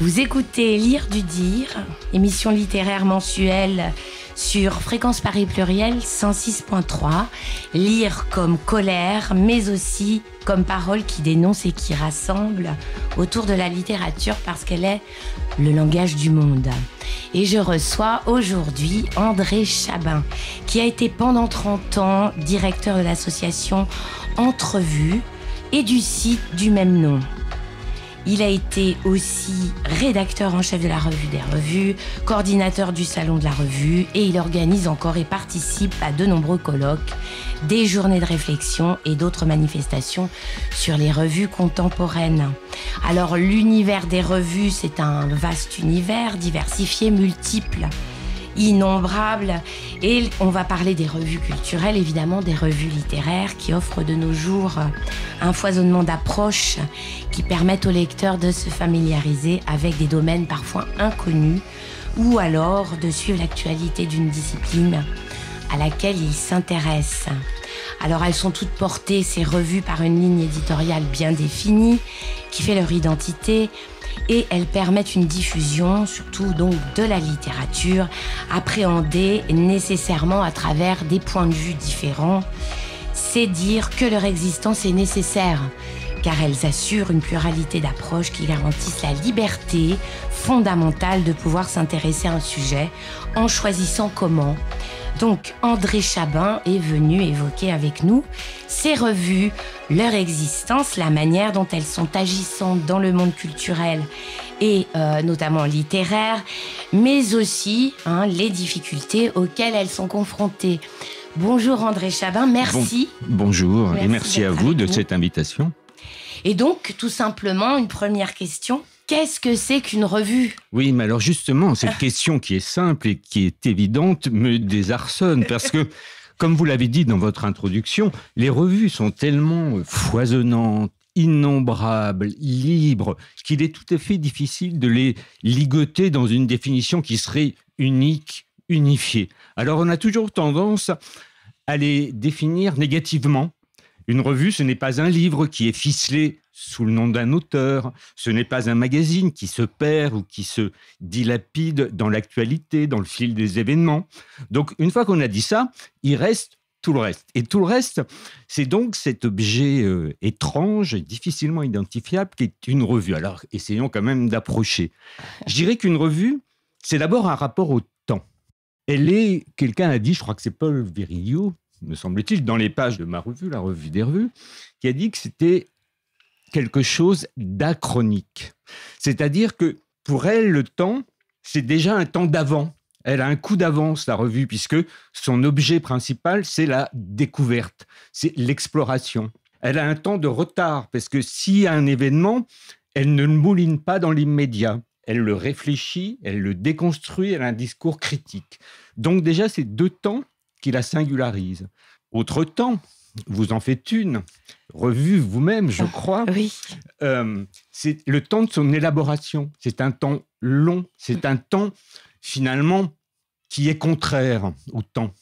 Vous écoutez Lire du Dire, émission littéraire mensuelle sur Fréquence Paris Pluriel 106.3. Lire comme colère, mais aussi comme parole qui dénonce et qui rassemble autour de la littérature parce qu'elle est le langage du monde. Et je reçois aujourd'hui André Chabin, qui a été pendant 30 ans directeur de l'association Entrevue et du site du même nom. Il a été aussi rédacteur en chef de la revue des revues, coordinateur du salon de la revue et il organise encore et participe à de nombreux colloques, des journées de réflexion et d'autres manifestations sur les revues contemporaines. Alors l'univers des revues, c'est un vaste univers diversifié, multiple innombrables. Et on va parler des revues culturelles, évidemment des revues littéraires qui offrent de nos jours euh, un foisonnement d'approches qui permettent aux lecteurs de se familiariser avec des domaines parfois inconnus ou alors de suivre l'actualité d'une discipline à laquelle ils s'intéressent. Alors elles sont toutes portées, ces revues, par une ligne éditoriale bien définie qui fait leur identité, et elles permettent une diffusion, surtout donc de la littérature, appréhendée nécessairement à travers des points de vue différents. C'est dire que leur existence est nécessaire, car elles assurent une pluralité d'approches qui garantissent la liberté fondamental de pouvoir s'intéresser à un sujet en choisissant comment. Donc André Chabin est venu évoquer avec nous ces revues, leur existence, la manière dont elles sont agissantes dans le monde culturel et euh, notamment littéraire, mais aussi hein, les difficultés auxquelles elles sont confrontées. Bonjour André Chabin, merci. bonjour et merci à vous de cette invitation. Et donc, tout simplement, une première question. Qu'est-ce que c'est qu'une revue Oui, mais alors justement, cette question qui est simple et qui est évidente me désarçonne parce que, comme vous l'avez dit dans votre introduction, les revues sont tellement foisonnantes, innombrables, libres, qu'il est tout à fait difficile de les ligoter dans une définition qui serait unique, unifiée. Alors on a toujours tendance à les définir négativement une revue, ce n'est pas un livre qui est ficelé sous le nom d'un auteur, ce n'est pas un magazine qui se perd ou qui se dilapide dans l'actualité, dans le fil des événements. Donc une fois qu'on a dit ça, il reste tout le reste. Et tout le reste, c'est donc cet objet euh, étrange difficilement identifiable qui est une revue. Alors essayons quand même d'approcher. Je dirais qu'une revue, c'est d'abord un rapport au temps. Elle est, quelqu'un a dit, je crois que c'est Paul Virilio, me semble-t-il, dans les pages de ma revue, la revue des revues, qui a dit que c'était quelque chose d'achronique. C'est-à-dire que pour elle, le temps, c'est déjà un temps d'avant. Elle a un coup d'avance, la revue, puisque son objet principal, c'est la découverte, c'est l'exploration. Elle a un temps de retard, parce que s'il y a un événement, elle ne le mouline pas dans l'immédiat. Elle le réfléchit, elle le déconstruit, elle a un discours critique. Donc déjà, ces deux temps qui la singularise. Autre temps, vous en faites une, revue vous-même, je ah, crois. oui. Euh, c'est le temps de son élaboration. C'est un temps long. C'est un temps, finalement, qui est contraire au temps.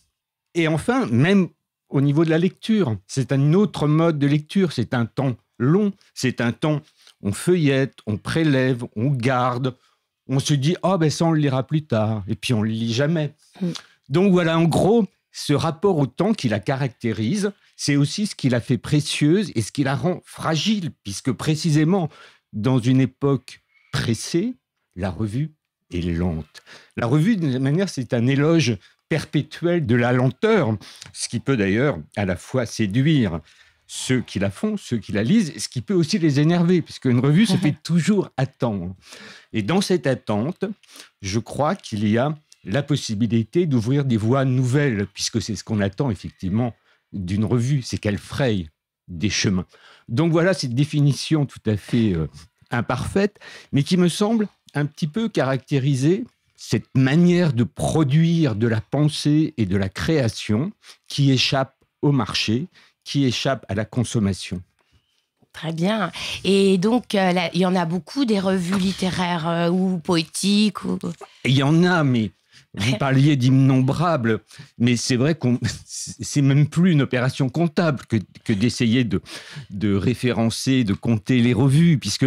Et enfin, même au niveau de la lecture, c'est un autre mode de lecture. C'est un temps long. C'est un temps, on feuillette, on prélève, on garde. On se dit, ah ben ça, on le lira plus tard. Et puis, on ne le lit jamais. Mm. Donc voilà, en gros, ce rapport au temps qui la caractérise, c'est aussi ce qui la fait précieuse et ce qui la rend fragile, puisque précisément, dans une époque pressée, la revue est lente. La revue, d'une manière, c'est un éloge perpétuel de la lenteur, ce qui peut d'ailleurs à la fois séduire ceux qui la font, ceux qui la lisent, ce qui peut aussi les énerver, puisque une revue se fait toujours attendre. Et dans cette attente, je crois qu'il y a la possibilité d'ouvrir des voies nouvelles, puisque c'est ce qu'on attend effectivement d'une revue, c'est qu'elle fraye des chemins. Donc voilà cette définition tout à fait euh, imparfaite, mais qui me semble un petit peu caractériser cette manière de produire de la pensée et de la création qui échappe au marché, qui échappe à la consommation. Très bien. Et donc, euh, il y en a beaucoup des revues littéraires euh, ou poétiques Il y en a, mais vous parliez d'innombrables, mais c'est vrai qu'on c'est même plus une opération comptable que, d'essayer de, de référencer, de compter les revues, puisque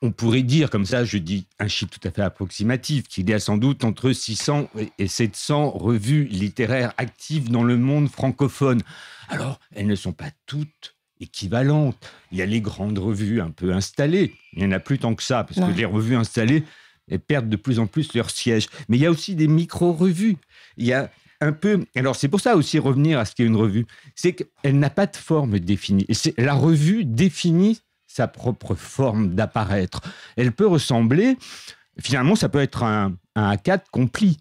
on pourrait dire, comme ça, je dis un chiffre tout à fait approximatif, qu'il y a sans doute entre 600 et 700 revues littéraires actives dans le monde francophone. Alors, elles ne sont pas toutes équivalentes. Il y a les grandes revues un peu installées. Il n'y en a plus tant que ça, parce que les revues installées, et perdent de plus en plus leur siège. Mais il y a aussi des micro-revues. Il y a un peu. Alors, c'est pour ça aussi revenir à ce qu'est une revue. C'est qu'elle n'a pas de forme définie. Et la revue définit sa propre forme d'apparaître. Elle peut ressembler. Finalement, ça peut être un, A4 compli,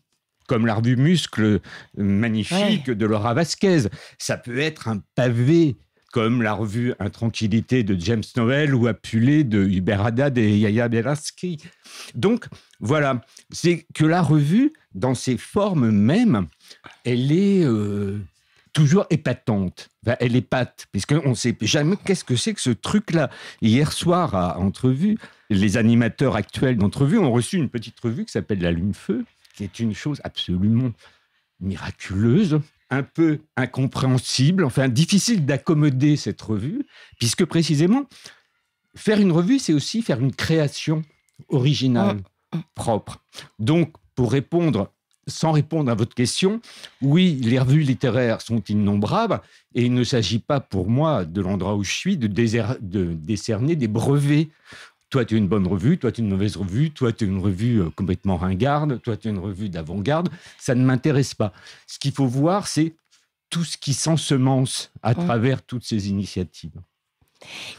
comme la revue Muscle euh, magnifique de Laura Vasquez. Ça peut être un pavé comme la revue Intranquillité de James Noël ou Apulé de Hubert et Yaya Belaski. Donc voilà, c'est que la revue, dans ses formes mêmes, elle est euh, toujours épatante. elle épate, puisqu'on ne sait jamais qu'est-ce que c'est que ce truc-là. Hier soir, à Entrevue, les animateurs actuels d'Entrevue ont reçu une petite revue qui s'appelle La Lune-Feu, qui est une chose absolument miraculeuse un peu incompréhensible, enfin difficile d'accommoder cette revue, puisque précisément, faire une revue, c'est aussi faire une création originale, mm, mm. propre. Donc, pour répondre, sans répondre à votre question, oui, les revues littéraires sont innombrables, et il ne s'agit pas pour moi, de l'endroit où je suis, de, de décerner des brevets toi, tu es une bonne revue, toi, tu es une mauvaise revue, toi, tu es une revue euh, complètement ringarde, toi, tu es une revue d'avant-garde. Ça ne m'intéresse pas. Ce qu'il faut voir, c'est tout ce qui s'ensemence à travers toutes ces initiatives.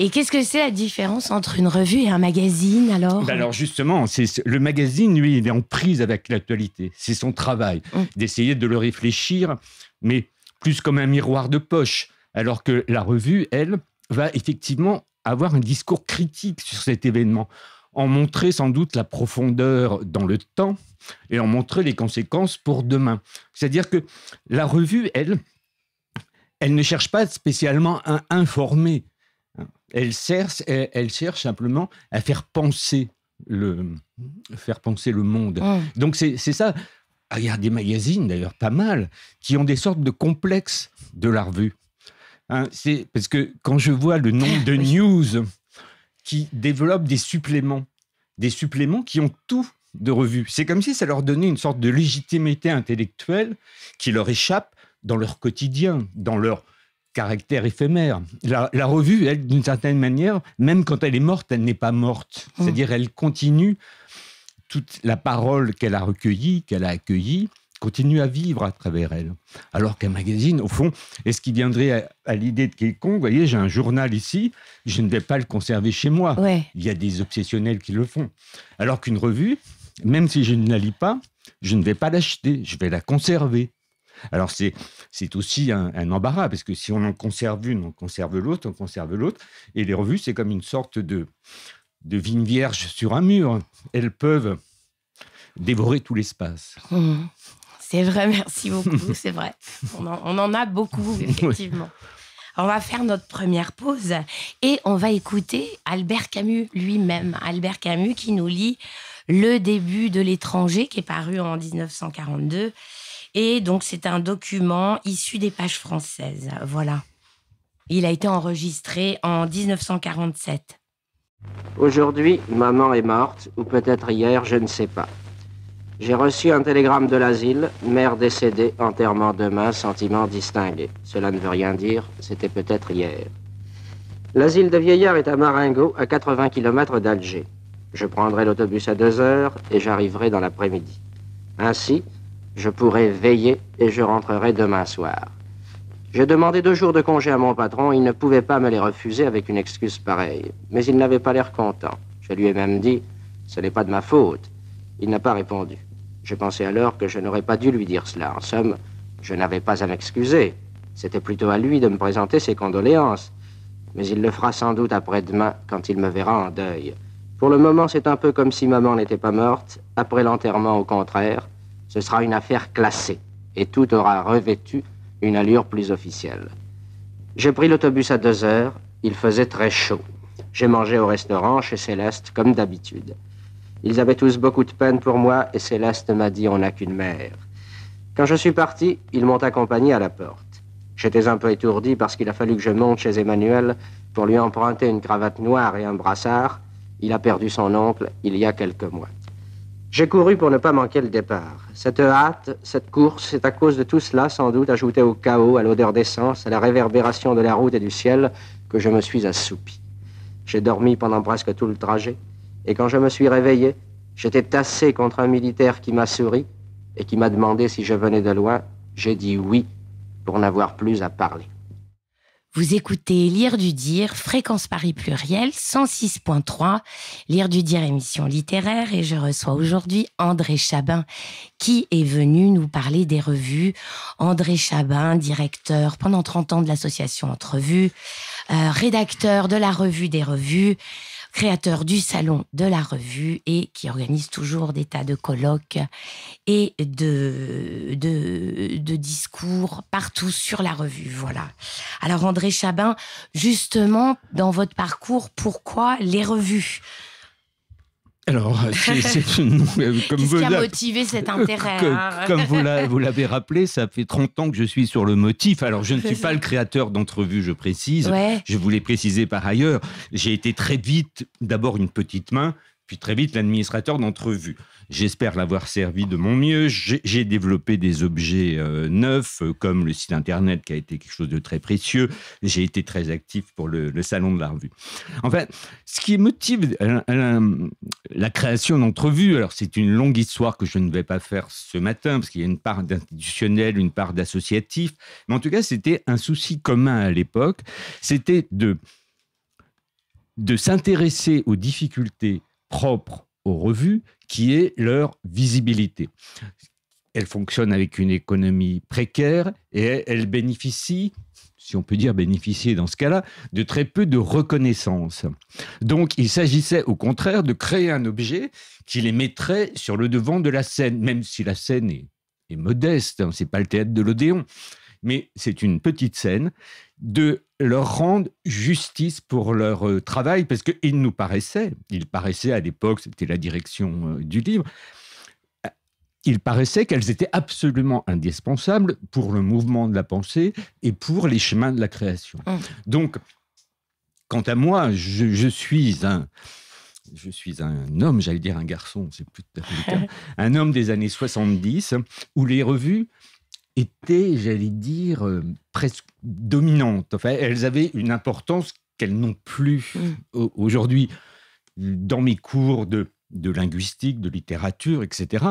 Et qu'est-ce que c'est la différence entre une revue et un magazine alors ben Alors justement, c'est le magazine, lui, il est en prise avec l'actualité. C'est son travail mm. d'essayer de le réfléchir, mais plus comme un miroir de poche. Alors que la revue, elle, va effectivement avoir un discours critique sur cet événement, en montrer sans doute la profondeur dans le temps et en montrer les conséquences pour demain. C'est-à-dire que la revue, elle, elle ne cherche pas spécialement à informer. Elle cherche, elle, cherche simplement à faire penser le, faire penser le monde. Donc c'est ça. Ah, il y a des magazines, d'ailleurs, pas mal, qui ont des sortes de complexes de la revue. Hein, c'est parce que quand je vois le nombre de news qui développent des suppléments, des suppléments qui ont tout de revue, c'est comme si ça leur donnait une sorte de légitimité intellectuelle qui leur échappe dans leur quotidien, dans leur caractère éphémère. La, revue, elle, d'une certaine manière, même quand elle est morte, elle n'est pas morte. Mm. C'est-à-dire, elle continue toute la parole qu'elle a recueillie, qu'elle a accueillie, continue à vivre à travers elle. Alors qu'un magazine, au fond, est-ce qui viendrait à, l'idée de quelconque Vous voyez, j'ai un journal ici, je ne vais pas le conserver chez moi. Il y a des obsessionnels qui le font. Alors qu'une revue, même si je ne la lis pas, je ne vais pas l'acheter, je vais la conserver. Alors c'est, c'est aussi un, embarras, parce que si on en conserve une, on conserve l'autre, on conserve l'autre. Et les revues, c'est comme une sorte de, de vigne vierge sur un mur. Elles peuvent dévorer tout l'espace. Mmh. C'est vrai, merci beaucoup, c'est vrai. On en, a beaucoup, effectivement. On va faire notre première pause et on va écouter Albert Camus lui-même. Albert Camus qui nous lit Le début de l'étranger qui est paru en 1942. Et donc c'est un document issu des pages françaises. Voilà. Il a été enregistré en 1947. Aujourd'hui, maman est morte, ou peut-être hier, je ne sais pas. J'ai reçu un télégramme de l'asile, mère décédée, enterrement demain, sentiment distingué. Cela ne veut rien dire, c'était peut-être hier. L'asile de vieillard est à Marengo, à 80 km d'Alger. Je prendrai l'autobus à deux heures et j'arriverai dans l'après-midi. Ainsi, je pourrai veiller et je rentrerai demain soir. J'ai demandé deux jours de congé à mon patron, il ne pouvait pas me les refuser avec une excuse pareille. Mais il n'avait pas l'air content. Je lui ai même dit, ce n'est pas de ma faute. Il n'a pas répondu. Je pensais alors que je n'aurais pas dû lui dire cela. En somme, je n'avais pas à m'excuser. C'était plutôt à lui de me présenter ses condoléances. Mais il le fera sans doute après-demain, quand il me verra en deuil. Pour le moment, c'est un peu comme si maman n'était pas morte. Après l'enterrement, au contraire, ce sera une affaire classée. Et tout aura revêtu une allure plus officielle. J'ai pris l'autobus à deux heures. Il faisait très chaud. J'ai mangé au restaurant chez Céleste, comme d'habitude. Ils avaient tous beaucoup de peine pour moi et Céleste m'a dit on n'a qu'une mère. Quand je suis parti, ils m'ont accompagné à la porte. J'étais un peu étourdi parce qu'il a fallu que je monte chez Emmanuel pour lui emprunter une cravate noire et un brassard. Il a perdu son oncle il y a quelques mois. J'ai couru pour ne pas manquer le départ. Cette hâte, cette course, c'est à cause de tout cela, sans doute, ajouté au chaos, à l'odeur d'essence, à la réverbération de la route et du ciel, que je me suis assoupi. J'ai dormi pendant presque tout le trajet. Et quand je me suis réveillé, j'étais tassé contre un militaire qui m'a souri et qui m'a demandé si je venais de loin. J'ai dit oui pour n'avoir plus à parler. Vous écoutez Lire du Dire, fréquence Paris pluriel, 106.3, Lire du Dire émission littéraire et je reçois aujourd'hui André Chabin qui est venu nous parler des revues. André Chabin, directeur pendant 30 ans de l'association Entrevues, euh, rédacteur de la revue des revues, créateur du salon de la revue et qui organise toujours des tas de colloques et de, de, discours partout sur la revue. Voilà. Alors André Chabin, justement, dans votre parcours, pourquoi les revues alors, euh, euh, c'est hein comme vous qui motivé cet intérêt Comme vous l'avez rappelé, ça fait 30 ans que je suis sur le motif. Alors, je ne suis pas le créateur d'entrevues, je précise. Je voulais préciser par ailleurs. J'ai été très vite, d'abord une petite main, puis très vite l'administrateur d'entrevue. J'espère l'avoir servi de mon mieux. J'ai développé des objets euh, neufs, euh, comme le site internet qui a été quelque chose de très précieux. J'ai été très actif pour le, salon de la revue. En fait, ce qui motive euh, la, création d'entrevue, alors c'est une longue histoire que je ne vais pas faire ce matin, parce qu'il y a une part d'institutionnel, une part d'associatif, mais en tout cas, c'était un souci commun à l'époque, c'était de, de s'intéresser aux difficultés propre aux revues, qui est leur visibilité. Elle fonctionne avec une économie précaire et elle bénéficie, si on peut dire bénéficier dans ce cas-là, de très peu de reconnaissance. Donc il s'agissait au contraire de créer un objet qui les mettrait sur le devant de la scène, même si la scène est, modeste, Ce hein, c'est pas le théâtre de l'Odéon mais c'est une petite scène, de leur rendre justice pour leur euh, travail, parce qu'il nous paraissait il paraissait à l'époque, c'était la direction euh, du livre, euh, il paraissait qu'elles étaient absolument indispensables pour le mouvement de la pensée et pour les chemins de la création. Hum. Donc, quant à moi, je, suis un... Je suis un homme, j'allais dire un garçon, c'est plus de un homme des années 70, où les revues étaient, j'allais dire, euh, presque dominantes. elles avaient une importance qu'elles n'ont plus mm. aujourd'hui. Dans mes cours de, de linguistique, de littérature, etc.,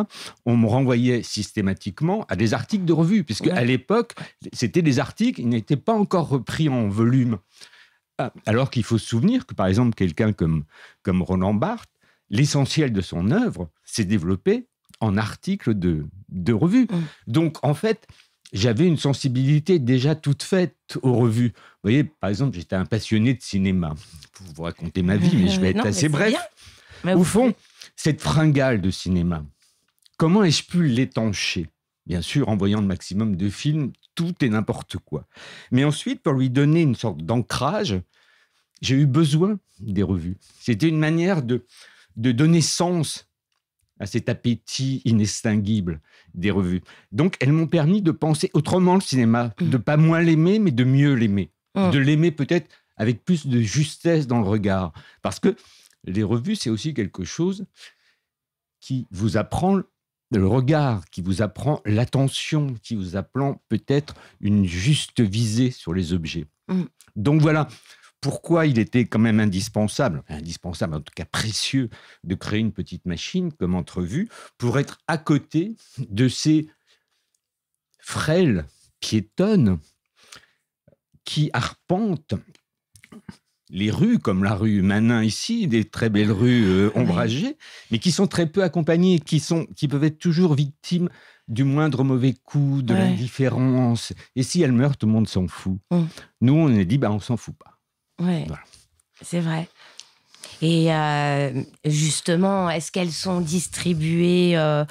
on me renvoyait systématiquement à des articles de revue, puisque à l'époque, c'était des articles, ils n'étaient pas encore repris en volume. Ah, alors qu'il faut se souvenir que, par exemple, quelqu'un comme, comme Roland Barthes, l'essentiel de son œuvre s'est développé en article de, revues. Hum. Donc, en fait, j'avais une sensibilité déjà toute faite aux revues. Vous voyez, par exemple, j'étais un passionné de cinéma. Pour vous raconter ma vie, mais je vais être assez bref. Au fond, cette fringale de cinéma, comment ai-je pu l'étancher Bien sûr, en voyant le maximum de films, tout et n'importe quoi. Mais ensuite, pour lui donner une sorte d'ancrage, j'ai eu besoin des revues. C'était une manière de donner sens à cet appétit inextinguible des revues. Donc, elles m'ont permis de penser autrement le cinéma, mmh. de pas moins l'aimer, mais de mieux l'aimer, mmh. de l'aimer peut-être avec plus de justesse dans le regard. Parce que les revues, c'est aussi quelque chose qui vous apprend le regard, qui vous apprend l'attention, qui vous apprend peut-être une juste visée sur les objets. Mmh. Donc voilà, pourquoi il était quand même indispensable, indispensable en tout cas précieux, de créer une petite machine comme entrevue pour être à côté de ces frêles piétonnes qui arpentent les rues, comme la rue Manin ici, des très belles rues euh, ombragées, mais qui sont très peu accompagnées, qui, sont, qui peuvent être toujours victimes du moindre mauvais coup, de l'indifférence. Et si elles meurent, tout le monde s'en fout. Mm. Nous, on est dit, bah, on s'en fout pas. Ouais. C'est vrai. Et euh, justement, est-ce qu'elles sont distribuées, euh,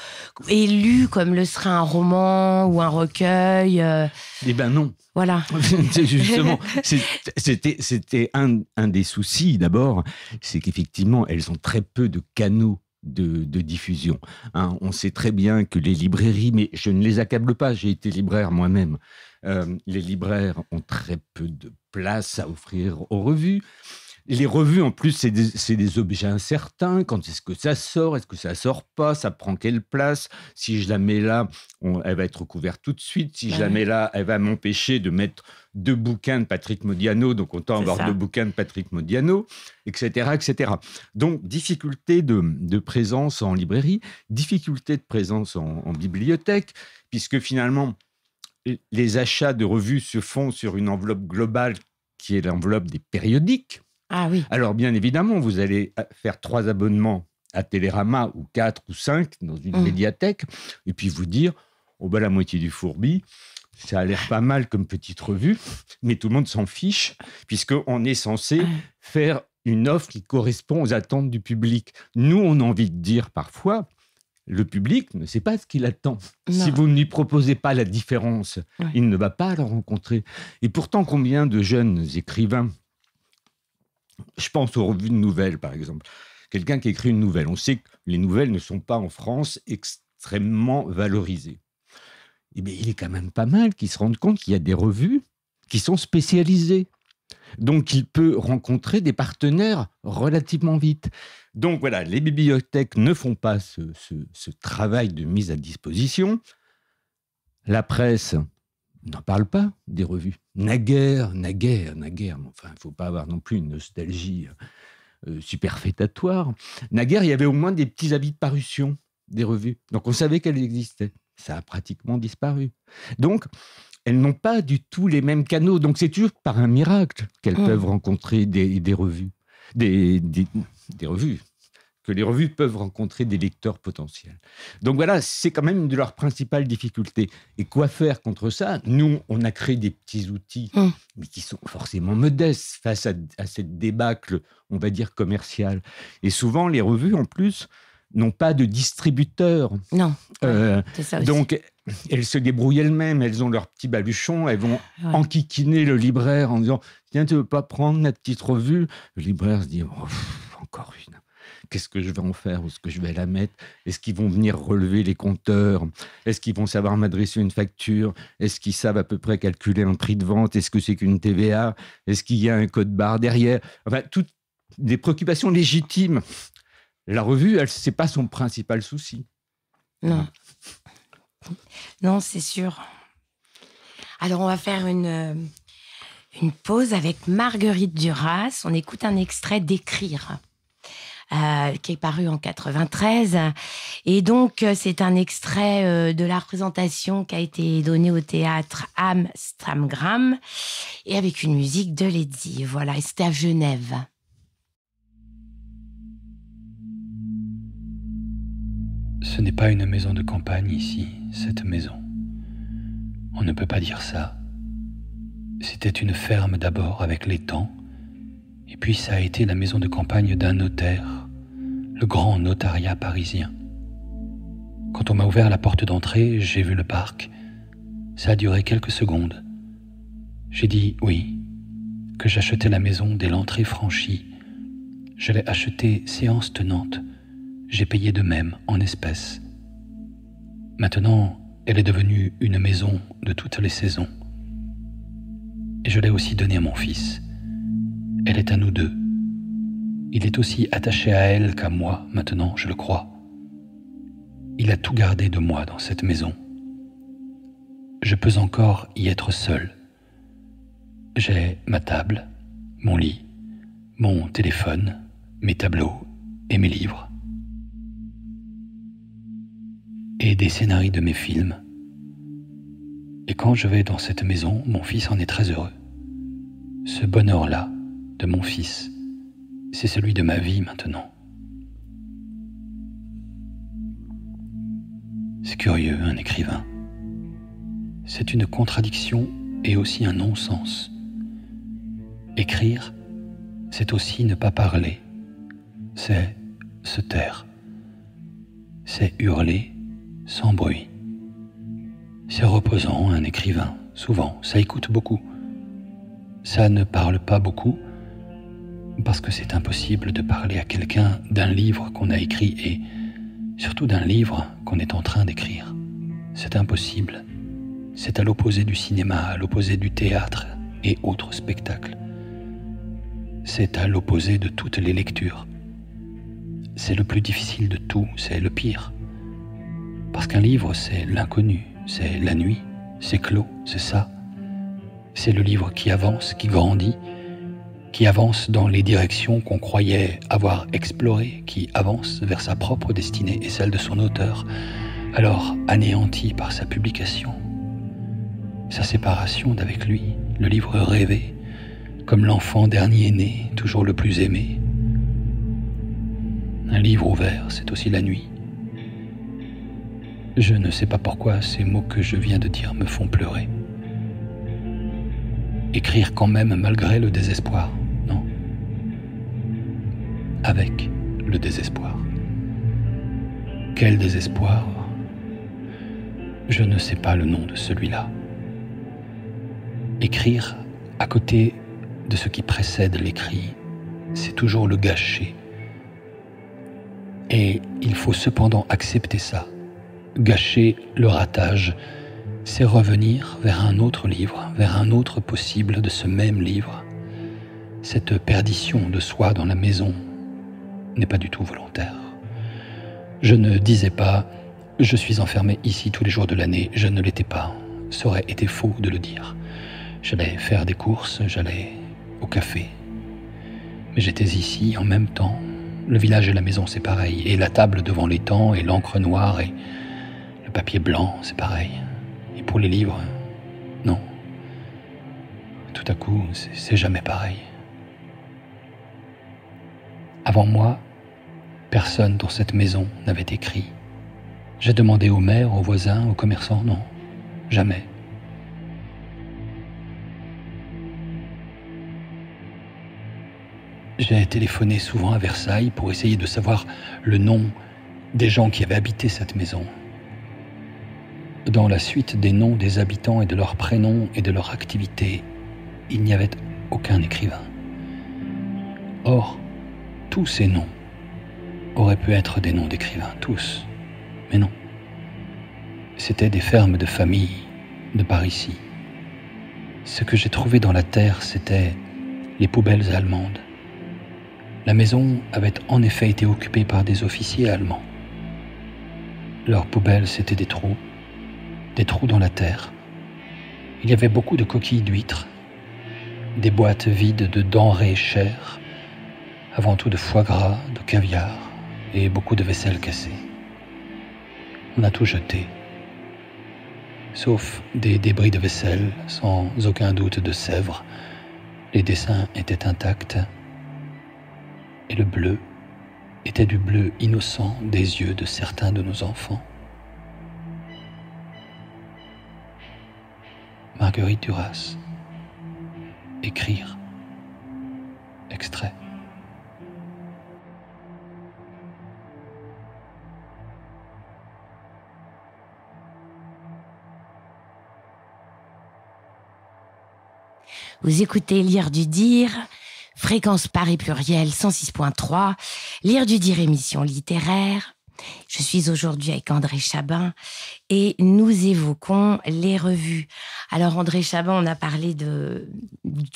lues comme le serait un roman ou un recueil euh? Eh ben non. Voilà. justement, c'était un, un des soucis d'abord, c'est qu'effectivement, elles ont très peu de canaux de, diffusion. Hein. on sait très bien que les librairies, mais je ne les accable pas, j'ai été libraire moi-même, euh, les libraires ont très peu de place à offrir aux revues. Les revues, en plus, c'est des, objets incertains. Quand est-ce que ça sort Est-ce que ça sort pas Ça prend quelle place Si je la mets là, elle va être recouverte tout de suite. Si je la mets là, elle va m'empêcher de mettre deux bouquins de Patrick Modiano. Donc, autant avoir deux bouquins de Patrick Modiano, etc. etc. Donc, difficulté de, présence en librairie, difficulté de présence en bibliothèque, puisque finalement, les achats de revues se font sur une enveloppe globale qui est l'enveloppe des périodiques. Ah Alors, bien évidemment, vous allez euh, faire trois abonnements à Télérama ou quatre ou cinq dans une mmh. médiathèque et puis vous dire oh ben la moitié du fourbi ça a l'air pas mal comme petite revue mais tout le monde s'en fiche puisqu'on est censé ah. faire une offre qui correspond aux attentes du public nous on a envie de dire parfois le public ne sait pas ce qu'il attend. Si vous ne lui proposez pas la différence, il ne va pas la rencontrer. Et pourtant, combien de jeunes écrivains je pense aux revues de nouvelles, par exemple. Quelqu'un qui écrit une nouvelle, on sait que les nouvelles ne sont pas en France extrêmement valorisées. Eh bien, il est quand même pas mal qu'ils se rendent compte qu'il y a des revues qui sont spécialisées. Donc, il peut rencontrer des partenaires relativement vite. Donc, voilà, les bibliothèques ne font pas ce travail de mise à disposition. La presse, n'en parle pas des revues. Naguère, naguère, naguère. Enfin, il ne faut pas avoir non plus une nostalgie euh, euh, superfétatoire. Naguère, il y avait au moins des petits avis de parution des revues. Donc on savait qu'elles existaient. Ça a pratiquement disparu. Donc, elles n'ont pas du tout les mêmes canaux. Donc c'est toujours par un miracle qu'elles ah. peuvent rencontrer des, revues. des, revues, les revues peuvent rencontrer des lecteurs potentiels. Donc voilà, c'est quand même une de leurs principales difficultés. Et quoi faire contre ça Nous, on a créé des petits outils, hum. mais qui sont forcément modestes face à, cette débâcle, on va dire, commerciale. Et souvent, les revues, en plus, n'ont pas de distributeurs. Non. Euh, donc, elles se débrouillent elles-mêmes, elles ont leurs petits baluchon, elles vont enquiquiner le libraire en disant Tiens, tu veux pas prendre notre petite revue Le libraire se dit oh, Encore une qu'est-ce que je vais en faire, ou est-ce que je vais la mettre, est-ce qu'ils vont venir relever les compteurs, est-ce qu'ils vont savoir m'adresser une facture, est-ce qu'ils savent à peu près calculer un prix de vente, est-ce que c'est qu'une TVA, est-ce qu'il y a un code barre derrière, enfin toutes des préoccupations légitimes. La revue, elle, c'est pas son principal souci. Non. Non, c'est sûr. Alors, on va faire une, euh, une pause avec Marguerite Duras. On écoute un extrait d'Écrire. Euh, qui est paru en 93. Et donc, euh, c'est un extrait euh, de la représentation qui a été donnée au théâtre Amstramgram et avec une musique de Lady. Voilà, et c'était à Genève. Ce n'est pas une maison de campagne ici, cette maison. On ne peut pas dire ça. C'était une ferme d'abord avec l'étang, et puis ça a été la maison de campagne d'un notaire, le grand notariat parisien. Quand on m'a ouvert la porte d'entrée, j'ai vu le parc. Ça a duré quelques secondes. J'ai dit oui, que j'achetais la maison dès l'entrée franchie. Je l'ai achetée séance tenante. J'ai payé de même en espèces. Maintenant, elle est devenue une maison de toutes les saisons. Et je l'ai aussi donnée à mon fils. Elle est à nous deux. Il est aussi attaché à elle qu'à moi maintenant, je le crois. Il a tout gardé de moi dans cette maison. Je peux encore y être seul. J'ai ma table, mon lit, mon téléphone, mes tableaux et mes livres. Et des scénarios de mes films. Et quand je vais dans cette maison, mon fils en est très heureux. Ce bonheur-là, de mon fils. C'est celui de ma vie maintenant. C'est curieux, un écrivain. C'est une contradiction et aussi un non-sens. Écrire, c'est aussi ne pas parler. C'est se taire. C'est hurler sans bruit. C'est reposant, un écrivain, souvent. Ça écoute beaucoup. Ça ne parle pas beaucoup, parce que c'est impossible de parler à quelqu'un d'un livre qu'on a écrit et surtout d'un livre qu'on est en train d'écrire. C'est impossible. C'est à l'opposé du cinéma, à l'opposé du théâtre et autres spectacles. C'est à l'opposé de toutes les lectures. C'est le plus difficile de tout, c'est le pire. Parce qu'un livre, c'est l'inconnu, c'est la nuit, c'est clos, c'est ça. C'est le livre qui avance, qui grandit, qui avance dans les directions qu'on croyait avoir explorées, qui avance vers sa propre destinée et celle de son auteur, alors anéanti par sa publication, sa séparation d'avec lui, le livre rêvé, comme l'enfant dernier né, toujours le plus aimé. Un livre ouvert, c'est aussi la nuit. Je ne sais pas pourquoi ces mots que je viens de dire me font pleurer écrire quand même malgré le désespoir, non Avec le désespoir. Quel désespoir Je ne sais pas le nom de celui-là. Écrire à côté de ce qui précède l'écrit, c'est toujours le gâcher. Et il faut cependant accepter ça, gâcher le ratage, c'est revenir vers un autre livre, vers un autre possible de ce même livre. Cette perdition de soi dans la maison n'est pas du tout volontaire. Je ne disais pas je suis enfermé ici tous les jours de l'année, je ne l'étais pas. Ça aurait été faux de le dire. J'allais faire des courses, j'allais au café. Mais j'étais ici en même temps. Le village et la maison, c'est pareil. Et la table devant l'étang, et l'encre noire, et le papier blanc, c'est pareil pour les livres, non. Tout à coup, c'est jamais pareil. Avant moi, personne dans cette maison n'avait écrit. J'ai demandé aux maire, aux voisins, aux commerçants, non, jamais. J'ai téléphoné souvent à Versailles pour essayer de savoir le nom des gens qui avaient habité cette maison. Dans la suite des noms des habitants et de leurs prénoms et de leur activité, il n'y avait aucun écrivain. Or, tous ces noms auraient pu être des noms d'écrivains, tous, mais non. C'étaient des fermes de famille de par ici. Ce que j'ai trouvé dans la terre, c'était les poubelles allemandes. La maison avait en effet été occupée par des officiers allemands. Leurs poubelles, c'était des trous des trous dans la terre. Il y avait beaucoup de coquilles d'huîtres, des boîtes vides de denrées chères, avant tout de foie gras, de caviar et beaucoup de vaisselle cassée. On a tout jeté, sauf des débris de vaisselle, sans aucun doute de Sèvres. Les dessins étaient intacts et le bleu était du bleu innocent des yeux de certains de nos enfants. Marguerite Duras. Écrire. Extrait. Vous écoutez Lire du Dire, fréquence Paris pluriel 106.3, Lire du Dire émission littéraire. Je suis aujourd'hui avec André Chabin et nous évoquons les revues. Alors André Chabin, on a parlé du,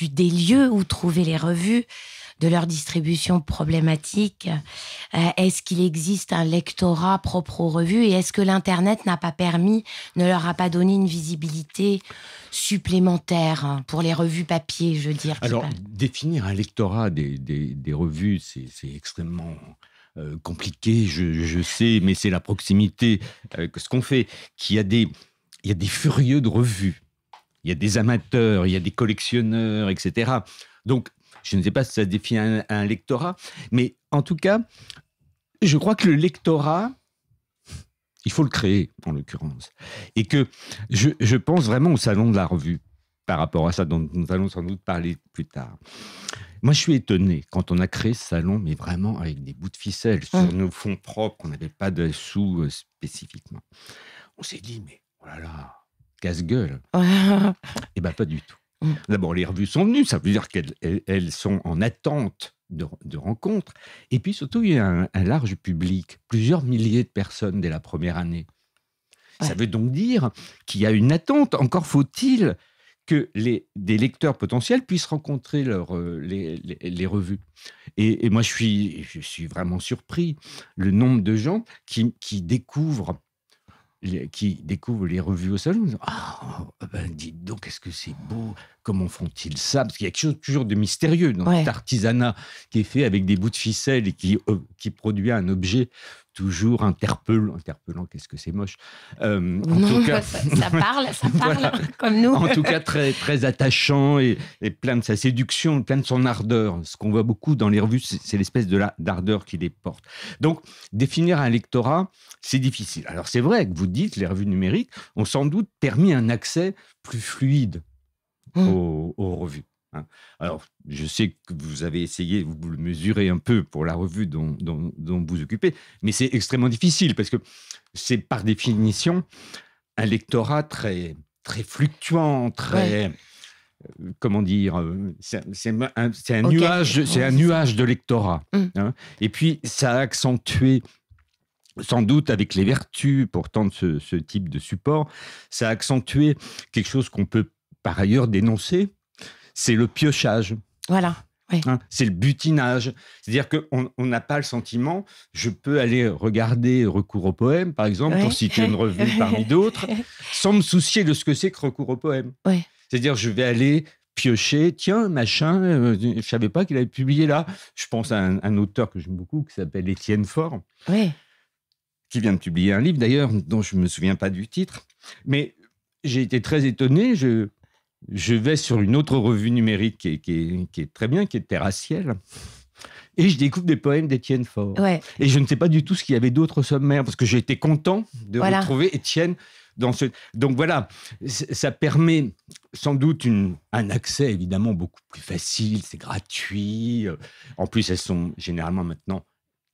des lieux où trouver les revues, de leur distribution problématique. Euh, est-ce qu'il existe un lectorat propre aux revues et est-ce que l'Internet n'a pas permis, ne leur a pas donné une visibilité supplémentaire pour les revues papier, je veux dire Alors, définir un lectorat des revues, c'est extrêmement euh, compliqué, je, sais, mais c'est la proximité, avec euh, ce qu'on fait, qu'il y a des, y des furieux de revues, il y a des amateurs, il y a des collectionneurs, etc. Donc, je ne sais pas si ça défie un, lectorat, mais en tout cas, je crois que le lectorat, il faut le créer, en l'occurrence. Et que je, je, pense vraiment au salon de la revue par rapport à ça, dont nous allons sans doute parler plus tard. Moi, je suis étonné quand on a créé ce salon, mais vraiment avec des bouts de ficelle sur nos fonds propres, on n'avait pas de sous euh, spécifiquement. On s'est dit, mais oh là là, casse-gueule. Et eh bien, pas du tout. Mm. D'abord, les revues sont venues, ça veut dire qu'elles sont en attente de, rencontres. Et puis surtout, il y a un, large public, plusieurs milliers de personnes dès la première année. Ça veut donc dire qu'il y a une attente. Encore faut-il que les, des lecteurs potentiels puissent rencontrer euh, les, revues. Et, moi, je suis, je suis vraiment surpris le nombre de gens qui, découvrent qui découvrent les revues au salon, ah oh, ben dites donc, est ce que c'est beau, Comment font-ils ça Parce qu'il y a quelque chose toujours de mystérieux dans cet artisanat qui est fait avec des bouts de ficelle et qui, euh, produit un objet toujours interpellant. Interpellant, qu'est-ce que c'est moche. Euh, en tout cas, ça, parle, ça parle, comme nous. en tout cas, très, attachant et, plein de sa séduction, plein de son ardeur. Ce qu'on voit beaucoup dans les revues, c'est l'espèce de d'ardeur qui les porte. Donc, définir un lectorat, c'est difficile. Alors, c'est vrai que vous dites, les revues numériques ont sans doute permis un accès plus fluide Mmh. aux, revues. Hein. Alors, je sais que vous avez essayé, vous le mesurez un peu pour la revue dont, dont, vous occupez, mais c'est extrêmement difficile parce que c'est par définition un lectorat très, très fluctuant, très... Euh, comment dire, euh, c'est un, nuage, c'est un nuage de lectorat. Mmh. Hein. Et puis ça a accentué, sans doute avec les vertus pourtant de ce, ce type de support, ça a accentué quelque chose qu'on peut par ailleurs dénoncé, c'est le piochage. Voilà. Hein, c'est le butinage. C'est-à-dire qu'on n'a pas le sentiment, je peux aller regarder Recours au poème, par exemple, pour citer une revue parmi d'autres, sans me soucier de ce que c'est que Recours au poème. C'est-à-dire, je vais aller piocher, tiens, machin, euh, je ne savais pas qu'il avait publié là. Je pense à un, auteur que j'aime beaucoup, qui s'appelle Étienne Faure, qui vient de publier un livre d'ailleurs, dont je ne me souviens pas du titre. Mais j'ai été très étonné, je, je vais sur une autre revue numérique qui est, qui est, très bien, qui est Terraciel. Et je découvre des poèmes d'Étienne Faure. Et je ne sais pas du tout ce qu'il y avait d'autres sommaires, parce que j'ai été content de retrouver Étienne dans ce... Donc voilà, ça permet sans doute un accès évidemment beaucoup plus facile, c'est gratuit. Euh, en plus, elles sont généralement maintenant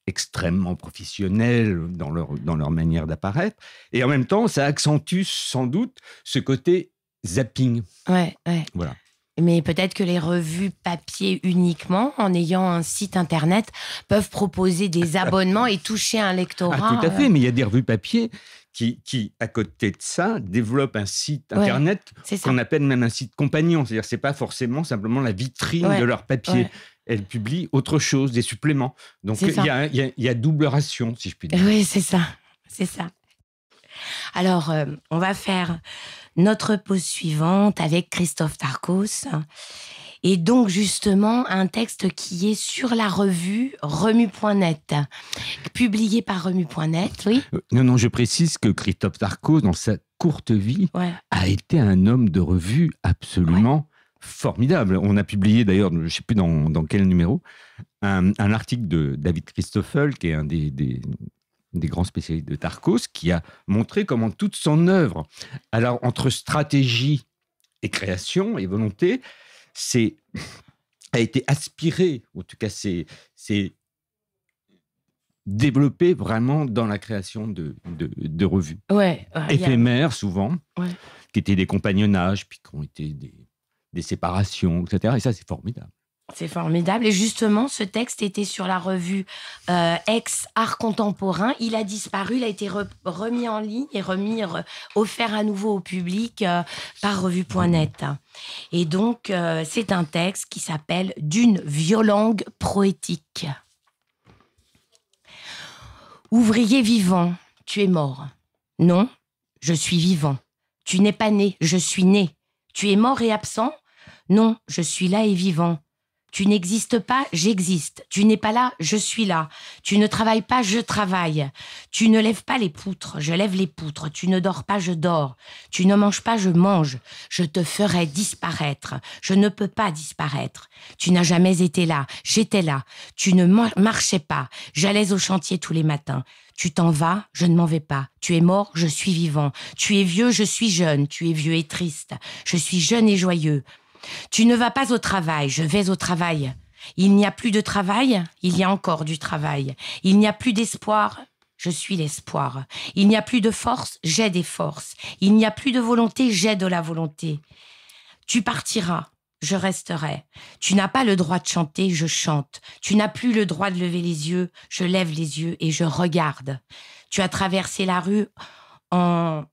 extrêmement professionnelles dans leur, dans leur manière d'apparaître. Et en même temps, ça accentue sans doute ce côté zapping. Ouais, Voilà. Mais peut-être que les revues papier uniquement, en ayant un site internet, peuvent proposer des abonnements et toucher un lectorat. Ah, tout à fait, euh. mais il y a des revues papier qui, qui, à côté de ça, développent un site internet qu'on appelle même un site compagnon. C'est-à-dire, c'est pas forcément simplement la vitrine de leur papier. Elle publie autre chose, des suppléments. Donc euh, il y, a, il y a double ration, si je puis dire. Oui, c'est ça, c'est ça. Alors, euh, on va faire notre pause suivante avec Christophe Tarkos. Et donc, justement, un texte qui est sur la revue Remu.net, publié par Remu.net. oui. Euh, non, non, je précise que Christophe Tarkos, dans sa courte vie, a été un homme de revue absolument formidable. On a publié d'ailleurs, je ne sais plus dans, quel numéro, un, article de David Christoffel, qui est un des des grands spécialistes de Tarkos, qui a montré comment toute son œuvre, alors entre stratégie et création et volonté, c'est a été aspirée, en tout cas c'est développé vraiment dans la création de, revues. Éphémères souvent, qui étaient des compagnonnages, puis qui ont été des séparations, etc. Et ça, c'est formidable. C'est formidable. Et justement, ce texte était sur la revue euh, Ex Art Contemporain. Il a disparu, il a été remis en ligne et remis, euh, offert à nouveau au public euh, par revue.net. Et donc, c'est un texte qui s'appelle D'une violente proétique. Ouvrier vivant, tu es mort. Non, je suis vivant. Tu n'es pas né, je suis né. Tu es mort et absent Non, je suis là et vivant. Tu n'existes pas, j'existe. Tu n'es pas là, je suis là. Tu ne travailles pas, je travaille. Tu ne lèves pas les poutres, je lève les poutres. Tu ne dors pas, je dors. Tu ne manges pas, je mange. Je te ferai disparaître. Je ne peux pas disparaître. Tu n'as jamais été là, j'étais là. Tu ne marchais pas. J'allais au chantier tous les matins. Tu t'en vas, je ne m'en vais pas. Tu es mort, je suis vivant. Tu es vieux, je suis jeune. Tu es vieux et triste. Je suis jeune et joyeux. Tu ne vas pas au travail, je vais au travail. Il n'y a plus de travail, il y a encore du travail. Il n'y a plus d'espoir, je suis l'espoir. Il n'y a plus de force, j'ai des forces. Il n'y a plus de volonté, j'ai de la volonté. Tu partiras, je resterai. Tu n'as pas le droit de chanter, je chante. Tu n'as plus le droit de lever les yeux, je lève les yeux et je regarde. Tu as traversé la rue en,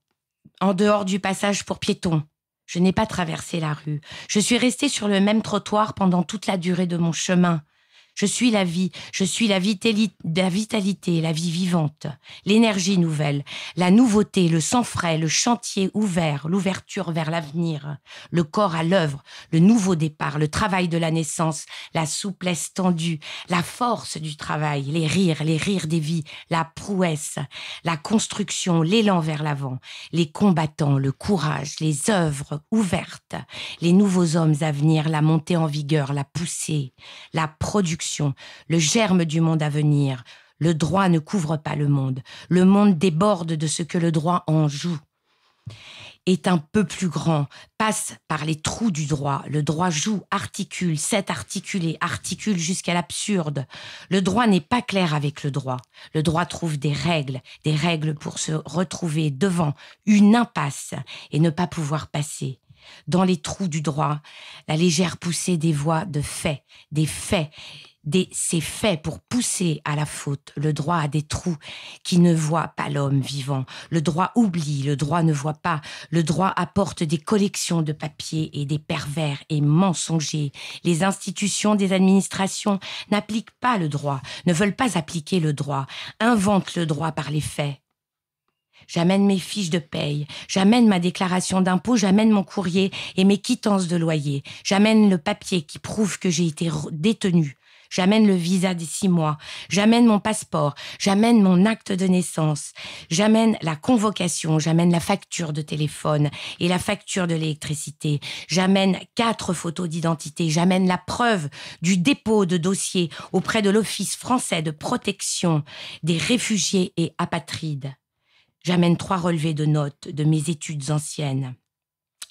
en dehors du passage pour piétons. Je n'ai pas traversé la rue. Je suis restée sur le même trottoir pendant toute la durée de mon chemin. Je suis la vie, je suis la, vitalité, la vie vivante, l'énergie nouvelle, la nouveauté, le sang frais, le chantier ouvert, l'ouverture vers l'avenir, le corps à l'œuvre, le nouveau départ, le travail de la naissance, la souplesse tendue, la force du travail, les rires, les rires des vies, la prouesse, la construction, l'élan vers l'avant, les combattants, le courage, les œuvres ouvertes, les nouveaux hommes à venir, la montée en vigueur, la poussée, la production, le germe du monde à venir. Le droit ne couvre pas le monde. Le monde déborde de ce que le droit en joue est un peu plus grand, passe par les trous du droit. Le droit joue, articule, sait articuler, articule jusqu'à l'absurde. Le droit n'est pas clair avec le droit. Le droit trouve des règles, des règles pour se retrouver devant une impasse et ne pas pouvoir passer. Dans les trous du droit, la légère poussée des voix de faits, des faits des, c'est fait pour pousser à la faute, le droit à des trous qui ne voient pas l'homme vivant, le droit oublie, le droit ne voit pas, le droit apporte des collections de papiers et des pervers et mensongers. Les institutions des administrations n'appliquent pas le droit, ne veulent pas appliquer le droit, inventent le droit par les faits. J'amène mes fiches de paye, j'amène ma déclaration d'impôt, j'amène mon courrier et mes quittances de loyer, j'amène le papier qui prouve que j'ai été détenu, J'amène le visa des six mois. J'amène mon passeport. J'amène mon acte de naissance. J'amène la convocation. J'amène la facture de téléphone et la facture de l'électricité. J'amène quatre photos d'identité. J'amène la preuve du dépôt de dossier auprès de l'Office français de protection des réfugiés et apatrides. J'amène trois relevés de notes de mes études anciennes.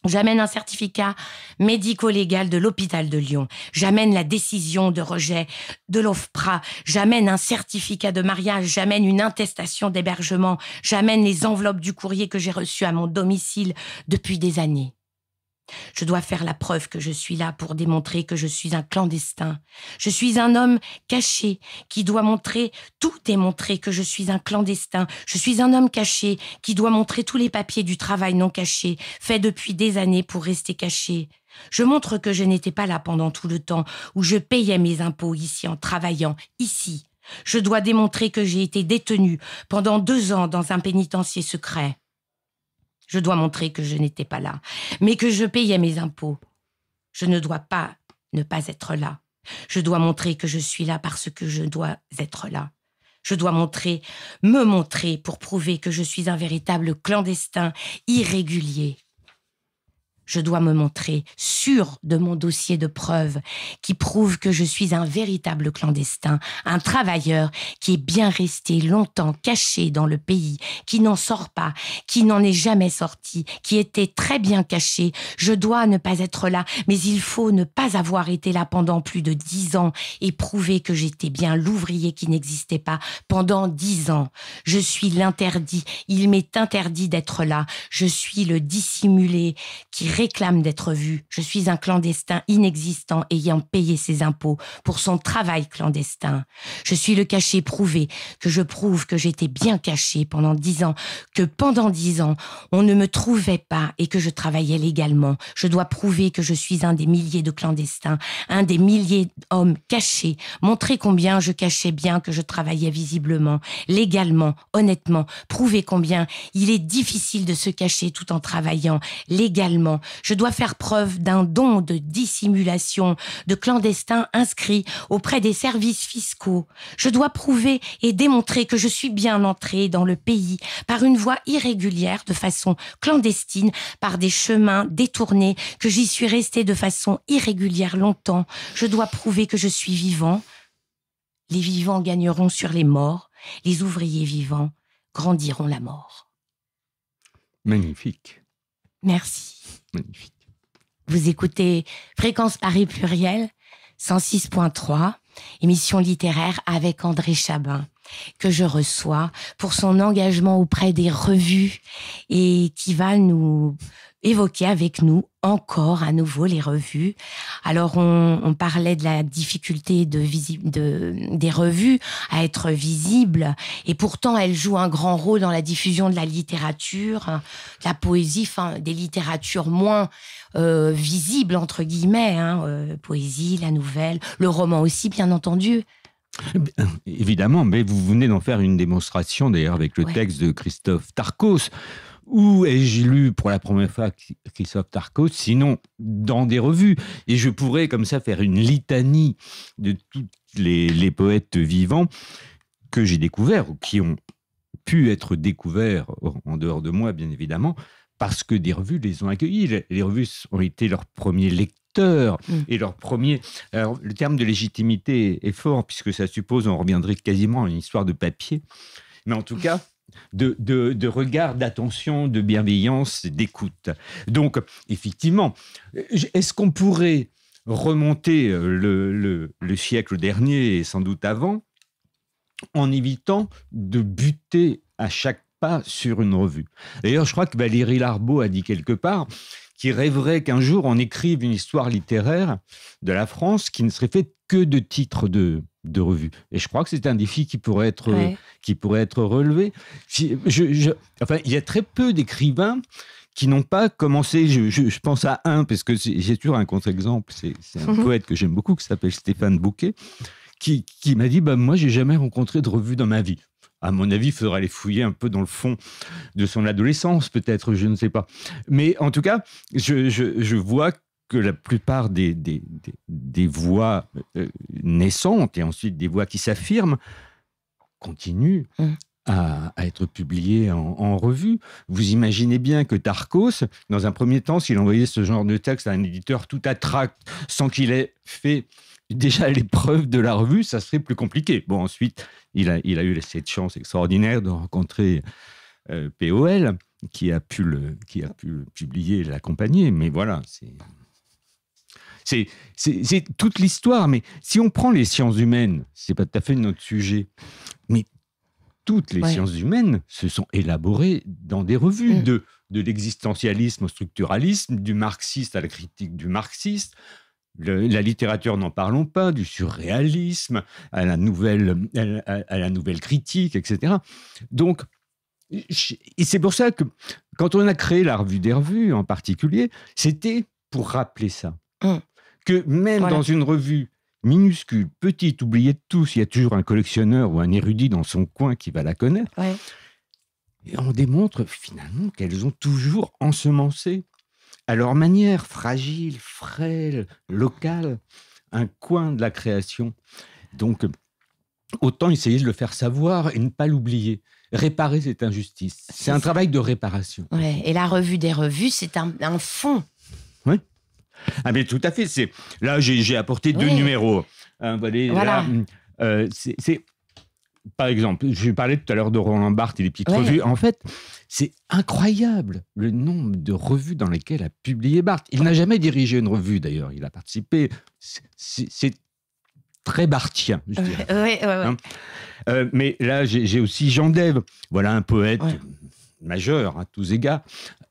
J'amène un certificat médico-légal de l'hôpital de Lyon. J'amène la décision de rejet de l'OFPRA. J'amène un certificat de mariage. J'amène une intestation d'hébergement. J'amène les enveloppes du courrier que j'ai reçu à mon domicile depuis des années. Je dois faire la preuve que je suis là pour démontrer que je suis un clandestin. Je suis un homme caché qui doit montrer, tout démontrer que je suis un clandestin. Je suis un homme caché qui doit montrer tous les papiers du travail non caché, fait depuis des années pour rester caché. Je montre que je n'étais pas là pendant tout le temps où je payais mes impôts ici en travaillant, ici. Je dois démontrer que j'ai été détenu pendant deux ans dans un pénitencier secret. Je dois montrer que je n'étais pas là, mais que je payais mes impôts. Je ne dois pas ne pas être là. Je dois montrer que je suis là parce que je dois être là. Je dois montrer, me montrer pour prouver que je suis un véritable clandestin irrégulier je dois me montrer sûr de mon dossier de preuves qui prouve que je suis un véritable clandestin, un travailleur qui est bien resté longtemps caché dans le pays, qui n'en sort pas, qui n'en est jamais sorti, qui était très bien caché. Je dois ne pas être là, mais il faut ne pas avoir été là pendant plus de dix ans et prouver que j'étais bien l'ouvrier qui n'existait pas pendant dix ans. Je suis l'interdit, il m'est interdit d'être là. Je suis le dissimulé qui réclame d'être vu. Je suis un clandestin inexistant ayant payé ses impôts pour son travail clandestin. Je suis le caché prouvé, que je prouve que j'étais bien caché pendant dix ans, que pendant dix ans, on ne me trouvait pas et que je travaillais légalement. Je dois prouver que je suis un des milliers de clandestins, un des milliers d'hommes cachés, montrer combien je cachais bien que je travaillais visiblement, légalement, honnêtement, prouver combien il est difficile de se cacher tout en travaillant légalement, je dois faire preuve d'un don de dissimulation, de clandestin inscrit auprès des services fiscaux. Je dois prouver et démontrer que je suis bien entré dans le pays par une voie irrégulière, de façon clandestine, par des chemins détournés, que j'y suis resté de façon irrégulière longtemps. Je dois prouver que je suis vivant. Les vivants gagneront sur les morts, les ouvriers vivants grandiront la mort. Magnifique. Merci. Magnifique. Vous écoutez Fréquence Paris Pluriel 106.3, émission littéraire avec André Chabin que je reçois pour son engagement auprès des revues et qui va nous évoquer avec nous encore à nouveau les revues. Alors on, parlait de la difficulté de, de des revues à être visibles et pourtant elles jouent un grand rôle dans la diffusion de la littérature, de la poésie, fin, des littératures moins euh, visibles entre guillemets, hein, euh, poésie, la nouvelle, le roman aussi bien entendu. Évidemment, mais vous venez d'en faire une démonstration d'ailleurs avec le texte de Christophe Tarkos où ai-je lu pour la première fois Christophe Tarko, sinon dans des revues Et je pourrais comme ça faire une litanie de tous les, poètes vivants que j'ai découverts ou qui ont pu être découverts en dehors de moi, bien évidemment, parce que des revues les ont accueillis. Les revues ont été leurs premiers lecteurs. Mmh. et leur premier. Alors, le terme de légitimité est fort, puisque ça suppose, on reviendrait quasiment à une histoire de papier. Mais en tout cas, de, regard, d'attention, de bienveillance, d'écoute. Donc, effectivement, est-ce qu'on pourrait remonter euh, le, siècle dernier et sans doute avant en évitant de buter à chaque pas sur une revue. D'ailleurs, je crois que Valérie Larbeau a dit quelque part, qui rêverait qu'un jour on écrive une histoire littéraire de la France qui ne serait faite que de titres de, de revues. Et je crois que c'est un défi qui pourrait être, qui pourrait être relevé. enfin, il y a très peu d'écrivains qui n'ont pas commencé. Je, pense à un, parce que j'ai toujours un contre-exemple. C'est un mhm. poète que j'aime beaucoup, qui s'appelle Stéphane Bouquet, qui, qui m'a dit bah, Moi, j'ai jamais rencontré de revue dans ma vie à mon avis, il faudra les fouiller un peu dans le fond de son adolescence, peut-être, je ne sais pas. Mais en tout cas, je, vois que la plupart des, voix euh, naissantes et ensuite des voix qui s'affirment continuent mmh. à, être publiées en, revue. Vous imaginez bien que Tarkos, dans un premier temps, s'il envoyait ce genre de texte à un éditeur tout à tract, sans qu'il ait fait déjà l'épreuve de la revue, ça serait plus compliqué. Bon, ensuite, il a, eu cette chance extraordinaire de rencontrer euh, POL, qui a pu le, qui a pu publier et l'accompagner. Mais voilà, c'est. C'est, toute l'histoire, mais si on prend les sciences humaines, c'est pas tout à fait notre sujet, mais toutes les sciences humaines se sont élaborées dans des revues mm. de, de l'existentialisme au structuralisme, du marxiste à la critique du marxiste, la littérature, n'en parlons pas, du surréalisme, à la nouvelle, à nouvelle critique, etc. Donc, et c'est pour ça que quand on a créé la revue des revues en particulier, c'était pour rappeler ça. Hum. Que même dans une revue minuscule, petite, oubliée de tous, il y a toujours un collectionneur ou un érudit dans son coin qui va la connaître. Et on démontre finalement qu'elles ont toujours ensemencé à leur manière, fragile, frêle, locale, un coin de la création. Donc, autant essayer de le faire savoir et ne pas l'oublier. Réparer cette injustice. C'est un travail de réparation. Et la revue des revues, c'est un, fond. Oui. Ah, mais tout à fait. C'est Là, j'ai apporté deux numéros. Hein, voilà. Euh, c'est par exemple, je parlais tout à l'heure de Roland Barthes et des petites revues. En fait, c'est incroyable le nombre de revues dans lesquelles a publié Barthes. Il n'a jamais dirigé une revue d'ailleurs, il a participé. C'est très barthien, je dirais. Hein. Euh, mais là, j'ai aussi Jean Dève, voilà un poète majeur à tous égards,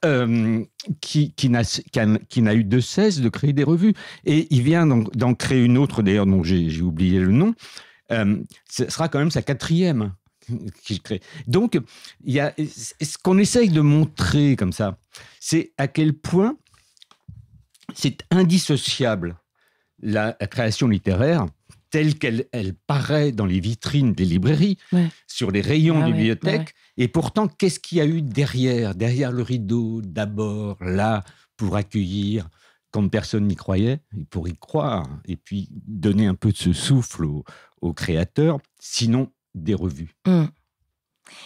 euh, qui, qui n'a eu de cesse de créer des revues. Et il vient d'en créer une autre, d'ailleurs, dont j'ai oublié le nom, euh, ce sera quand même sa quatrième qu'il crée. Donc, il y a, ce qu'on essaye de montrer comme ça, c'est à quel point c'est indissociable la, création littéraire telle qu'elle elle paraît dans les vitrines des librairies, sur les rayons des ah bibliothèques. Et pourtant, qu'est-ce qu'il y a eu derrière Derrière le rideau, d'abord, là, pour accueillir quand personne n'y croyait, pour y croire, et puis donner un peu de ce souffle au, aux créateurs, sinon des revues. Hmm.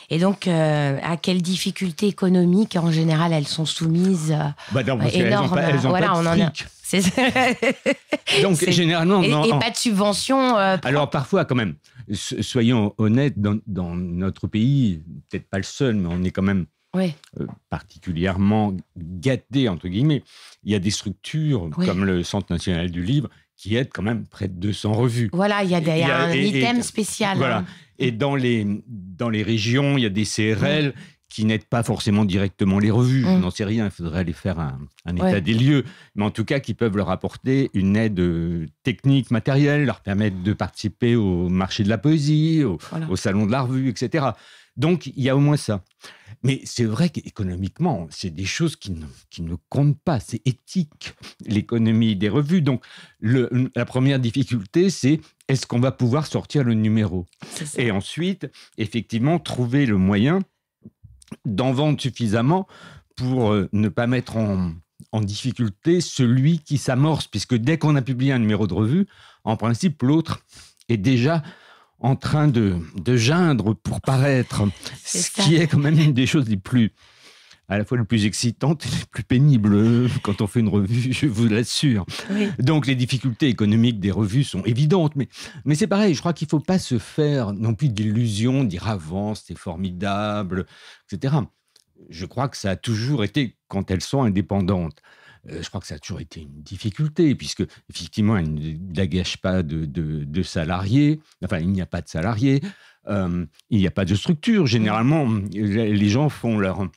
Et donc, euh, à quelles difficultés économiques, en général, elles sont soumises euh, bah énormes. Pas, elles voilà, pas de on en donc, généralement... Et, pas de subvention euh, Alors, parfois, quand même, soyons honnêtes, dans, notre pays, peut-être pas le seul, mais on est quand même particulièrement gâté, entre guillemets. Il y a des structures, comme le Centre national du livre, qui aident quand même près de 200 revues. Voilà, il y a, un item spécial. Voilà. Hein. Et dans les, dans les régions, il y a des CRL qui n'aident pas forcément directement les revues. Mm. Je n'en sais rien, il faudrait aller faire un, état des lieux. Mais en tout cas, qui peuvent leur apporter une aide euh, technique, matérielle, leur permettre de participer au marché de la poésie, au, au salon de la revue, etc. Donc, il y a au moins ça. Mais c'est vrai qu'économiquement, c'est des choses qui ne, qui ne comptent pas. C'est éthique, l'économie des revues. Donc, la première difficulté, c'est est-ce qu'on va pouvoir sortir le numéro Et ensuite, effectivement, trouver le moyen d'en vendre suffisamment pour euh, ne pas mettre en, en difficulté celui qui s'amorce. Puisque dès qu'on a publié un numéro de revue, en principe, l'autre est déjà en train de, de geindre pour paraître, ce qui est quand même une des choses les plus à la fois les plus excitantes et les plus pénibles euh, quand on fait une revue, je vous l'assure. Donc les difficultés économiques des revues sont évidentes, mais, mais c'est pareil, je crois qu'il ne faut pas se faire non plus d'illusions, dire avant, ah, c'est formidable, etc. Je crois que ça a toujours été quand elles sont indépendantes. Euh, je crois que ça a toujours été une difficulté, puisque effectivement, elle n'engage pas de, de, salariés, enfin, il n'y a pas de salariés, euh, il n'y a pas de structure. Généralement, les gens font leur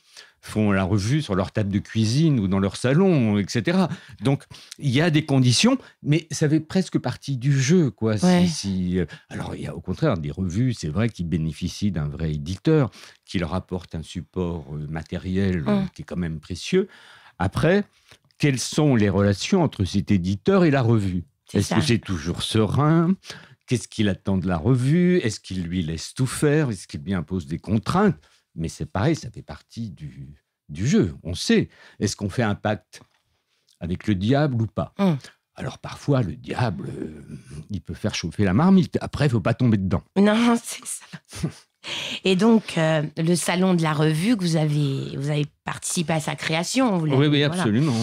font la revue sur leur table de cuisine ou dans leur salon, etc. Donc, il y a des conditions, mais ça fait presque partie du jeu, quoi. Si, euh, alors, il y a au contraire des revues, c'est vrai, qui bénéficient d'un vrai éditeur, qui leur apporte un support matériel qui est quand même précieux. Après, quelles sont les relations entre cet éditeur et la revue Est-ce que c'est toujours serein Qu'est-ce qu'il attend de la revue Est-ce qu'il lui laisse tout faire Est-ce qu'il lui impose des contraintes Mais c'est pareil, ça fait partie du, du jeu. On sait. Est-ce qu'on fait un pacte avec le diable ou pas hum. Alors parfois, le diable, euh, il peut faire chauffer la marmite. Après, il faut pas tomber dedans. Non, c'est ça. Et donc, euh, le salon de la revue, que vous avez, vous avez participé à sa création. Vous oui, oui, absolument.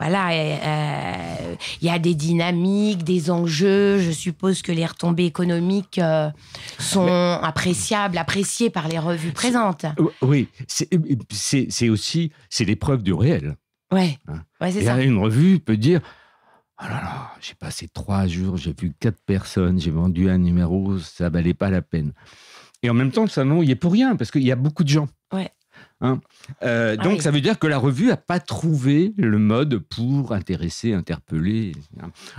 Voilà, euh, il y a des dynamiques, des enjeux. Je suppose que les retombées économiques euh, sont appréciables, appréciées par les revues présentes. Oui, c'est aussi c'est l'épreuve du réel. Ouais, hein. ouais c'est ça. Une revue peut dire Oh là là, j'ai passé trois jours, j'ai vu quatre personnes, j'ai vendu un numéro, ça valait pas la peine. Et en même temps, le salon il est pour rien, parce qu'il y a beaucoup de gens. Ouais. Hein. Euh, ah donc, ça veut dire que la revue n'a pas trouvé le mode pour intéresser, interpeller.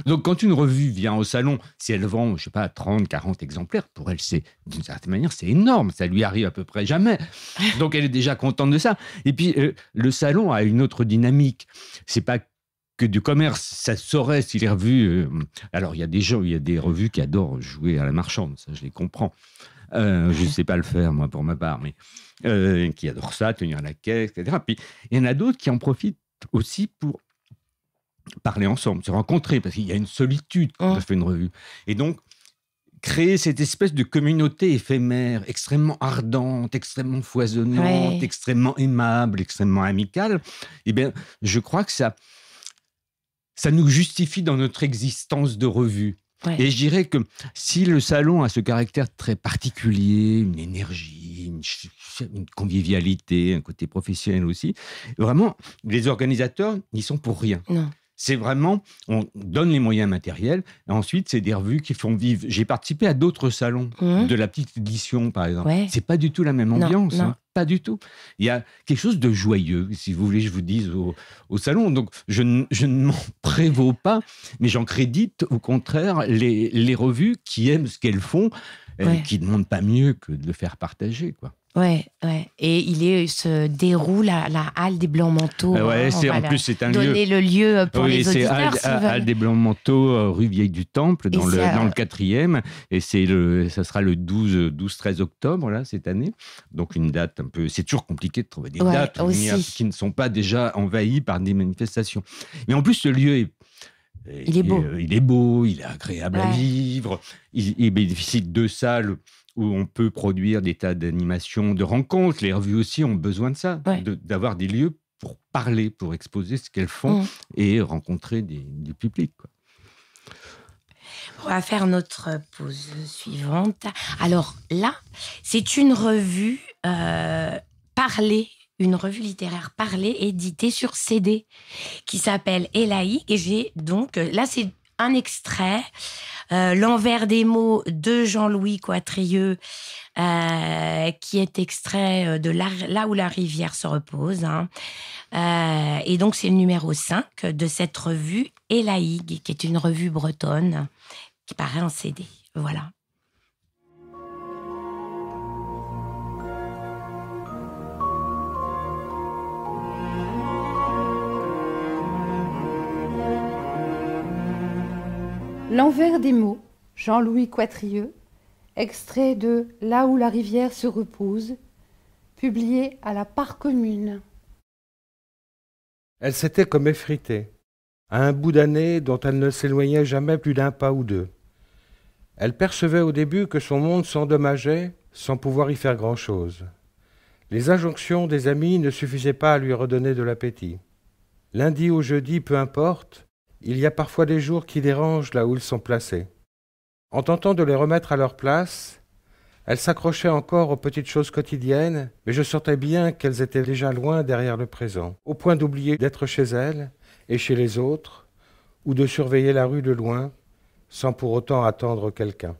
Donc, quand une revue vient au salon, si elle vend, je sais pas, 30, 40 exemplaires, pour elle, c'est d'une certaine manière, c'est énorme. Ça lui arrive à peu près jamais. Donc, elle est déjà contente de ça. Et puis, euh, le salon a une autre dynamique. C'est pas que du commerce, ça saurait si les revues. Euh, alors, il y a des gens, il y a des revues qui adorent jouer à la marchande, ça je les comprends. Euh, je ne sais pas le faire, moi, pour ma part, mais euh, qui adore ça, tenir la caisse, etc. Puis il y en a d'autres qui en profitent aussi pour parler ensemble, se rencontrer, parce qu'il y a une solitude quand on oh. fait une revue. Et donc, créer cette espèce de communauté éphémère, extrêmement ardente, extrêmement foisonnante, extrêmement aimable, extrêmement amicale, eh bien, je crois que ça, ça nous justifie dans notre existence de revue. Et je dirais que si le salon a ce caractère très particulier, une énergie, une, convivialité, un côté professionnel aussi, vraiment, les organisateurs n'y sont pour rien. C'est vraiment, on donne les moyens matériels. Et ensuite, c'est des revues qui font vivre. J'ai participé à d'autres salons, mmh. de la petite édition, par exemple. C'est pas du tout la même ambiance. Hein. Pas du tout. Il y a quelque chose de joyeux, si vous voulez, je vous dise, au, salon. Donc, je, ne, m'en prévaut pas, mais j'en crédite, au contraire, les, revues qui aiment ce qu'elles font, et qui ne demandent pas mieux que de le faire partager. quoi. Ouais, ouais. Et il, est, se déroule à la halle des blancs manteaux. Oui, ah ouais, hein. c'est en plus c'est un donner lieu. le lieu euh, pour les auditeurs. C'est halle, euh, halle, des blancs manteaux, euh, rue Vieille du Temple, dans le dans le quatrième, et c'est le ça sera le 12 12 13 octobre là cette année. Donc une date un peu, c'est toujours compliqué de trouver des dates qui ne sont pas déjà envahies par des manifestations. Mais en plus le lieu est il est, beau. il est beau, il est agréable à vivre. Il, il bénéficie de deux salles où on peut produire des tas d'animations, de rencontres. Les revues aussi ont besoin de ça, d'avoir des lieux pour parler, pour exposer ce qu'elles font mmh. et rencontrer du public. On va faire notre pause suivante. Alors là, c'est une revue euh, parlée, une revue littéraire parlée, éditée sur CD, qui s'appelle Elaïque. Et j'ai donc, là, c'est un extrait, euh, L'envers des mots de Jean-Louis Coitrieux, euh, qui est extrait euh, de Là où la rivière se repose. Hein. et donc, c'est le numéro 5 de cette revue Elaïg, qui est une revue bretonne qui paraît en CD. Voilà. L'envers des mots, Jean-Louis Quatrieux, extrait de Là où la rivière se repose, publié à la part commune. Elle s'était comme effritée, à un bout d'année dont elle ne s'éloignait jamais plus d'un pas ou deux. Elle percevait au début que son monde s'endommageait sans pouvoir y faire grand-chose. Les injonctions des amis ne suffisaient pas à lui redonner de l'appétit. Lundi ou jeudi, peu importe, il y a parfois des jours qui dérangent là où ils sont placés. En tentant de les remettre à leur place, elles s'accrochaient encore aux petites choses quotidiennes, mais je sentais bien qu'elles étaient déjà loin derrière le présent, au point d'oublier d'être chez elles et chez les autres, ou de surveiller la rue de loin, sans pour autant attendre quelqu'un.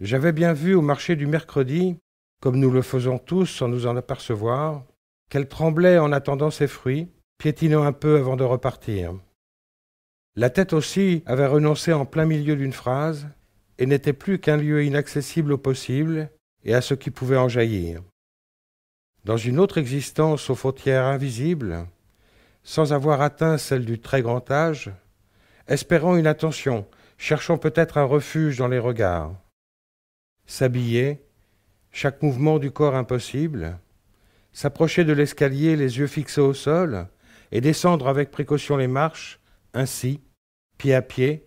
J'avais bien vu au marché du mercredi, comme nous le faisons tous sans nous en apercevoir, qu'elle tremblait en attendant ses fruits, piétinant un peu avant de repartir. La tête aussi avait renoncé en plein milieu d'une phrase et n'était plus qu'un lieu inaccessible au possible et à ce qui pouvait en jaillir. Dans une autre existence aux frontières invisibles, sans avoir atteint celle du très grand âge, espérant une attention, cherchant peut-être un refuge dans les regards. S'habiller, chaque mouvement du corps impossible, s'approcher de l'escalier les yeux fixés au sol, et descendre avec précaution les marches ainsi, pied à pied,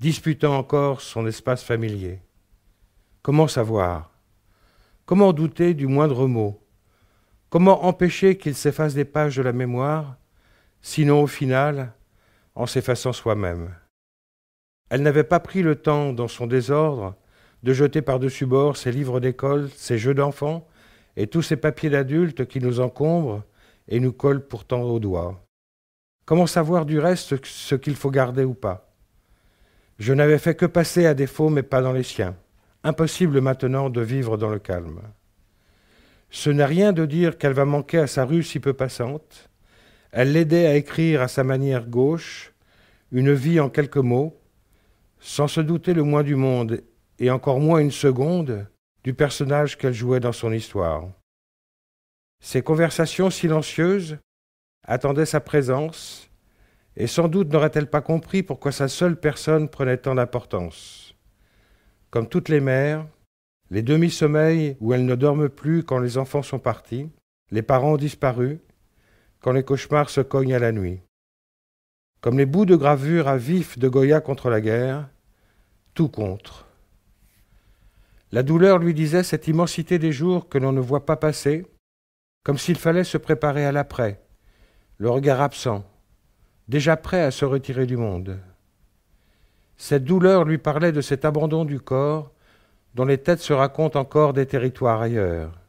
disputant encore son espace familier. Comment savoir Comment douter du moindre mot Comment empêcher qu'il s'efface des pages de la mémoire, sinon au final, en s'effaçant soi-même Elle n'avait pas pris le temps, dans son désordre, de jeter par-dessus bord ses livres d'école, ses jeux d'enfants et tous ces papiers d'adultes qui nous encombrent et nous collent pourtant aux doigts. Comment savoir du reste ce qu'il faut garder ou pas Je n'avais fait que passer à défaut, mais pas dans les siens. Impossible maintenant de vivre dans le calme. Ce n'est rien de dire qu'elle va manquer à sa rue si peu passante. Elle l'aidait à écrire à sa manière gauche, une vie en quelques mots, sans se douter le moins du monde, et encore moins une seconde, du personnage qu'elle jouait dans son histoire. Ces conversations silencieuses, attendait sa présence, et sans doute n'aurait-elle pas compris pourquoi sa seule personne prenait tant d'importance. Comme toutes les mères, les demi-sommeils où elles ne dorment plus quand les enfants sont partis, les parents ont disparu, quand les cauchemars se cognent à la nuit. Comme les bouts de gravure à vif de Goya contre la guerre, tout contre. La douleur lui disait cette immensité des jours que l'on ne voit pas passer, comme s'il fallait se préparer à l'après, le regard absent, déjà prêt à se retirer du monde. Cette douleur lui parlait de cet abandon du corps dont les têtes se racontent encore des territoires ailleurs.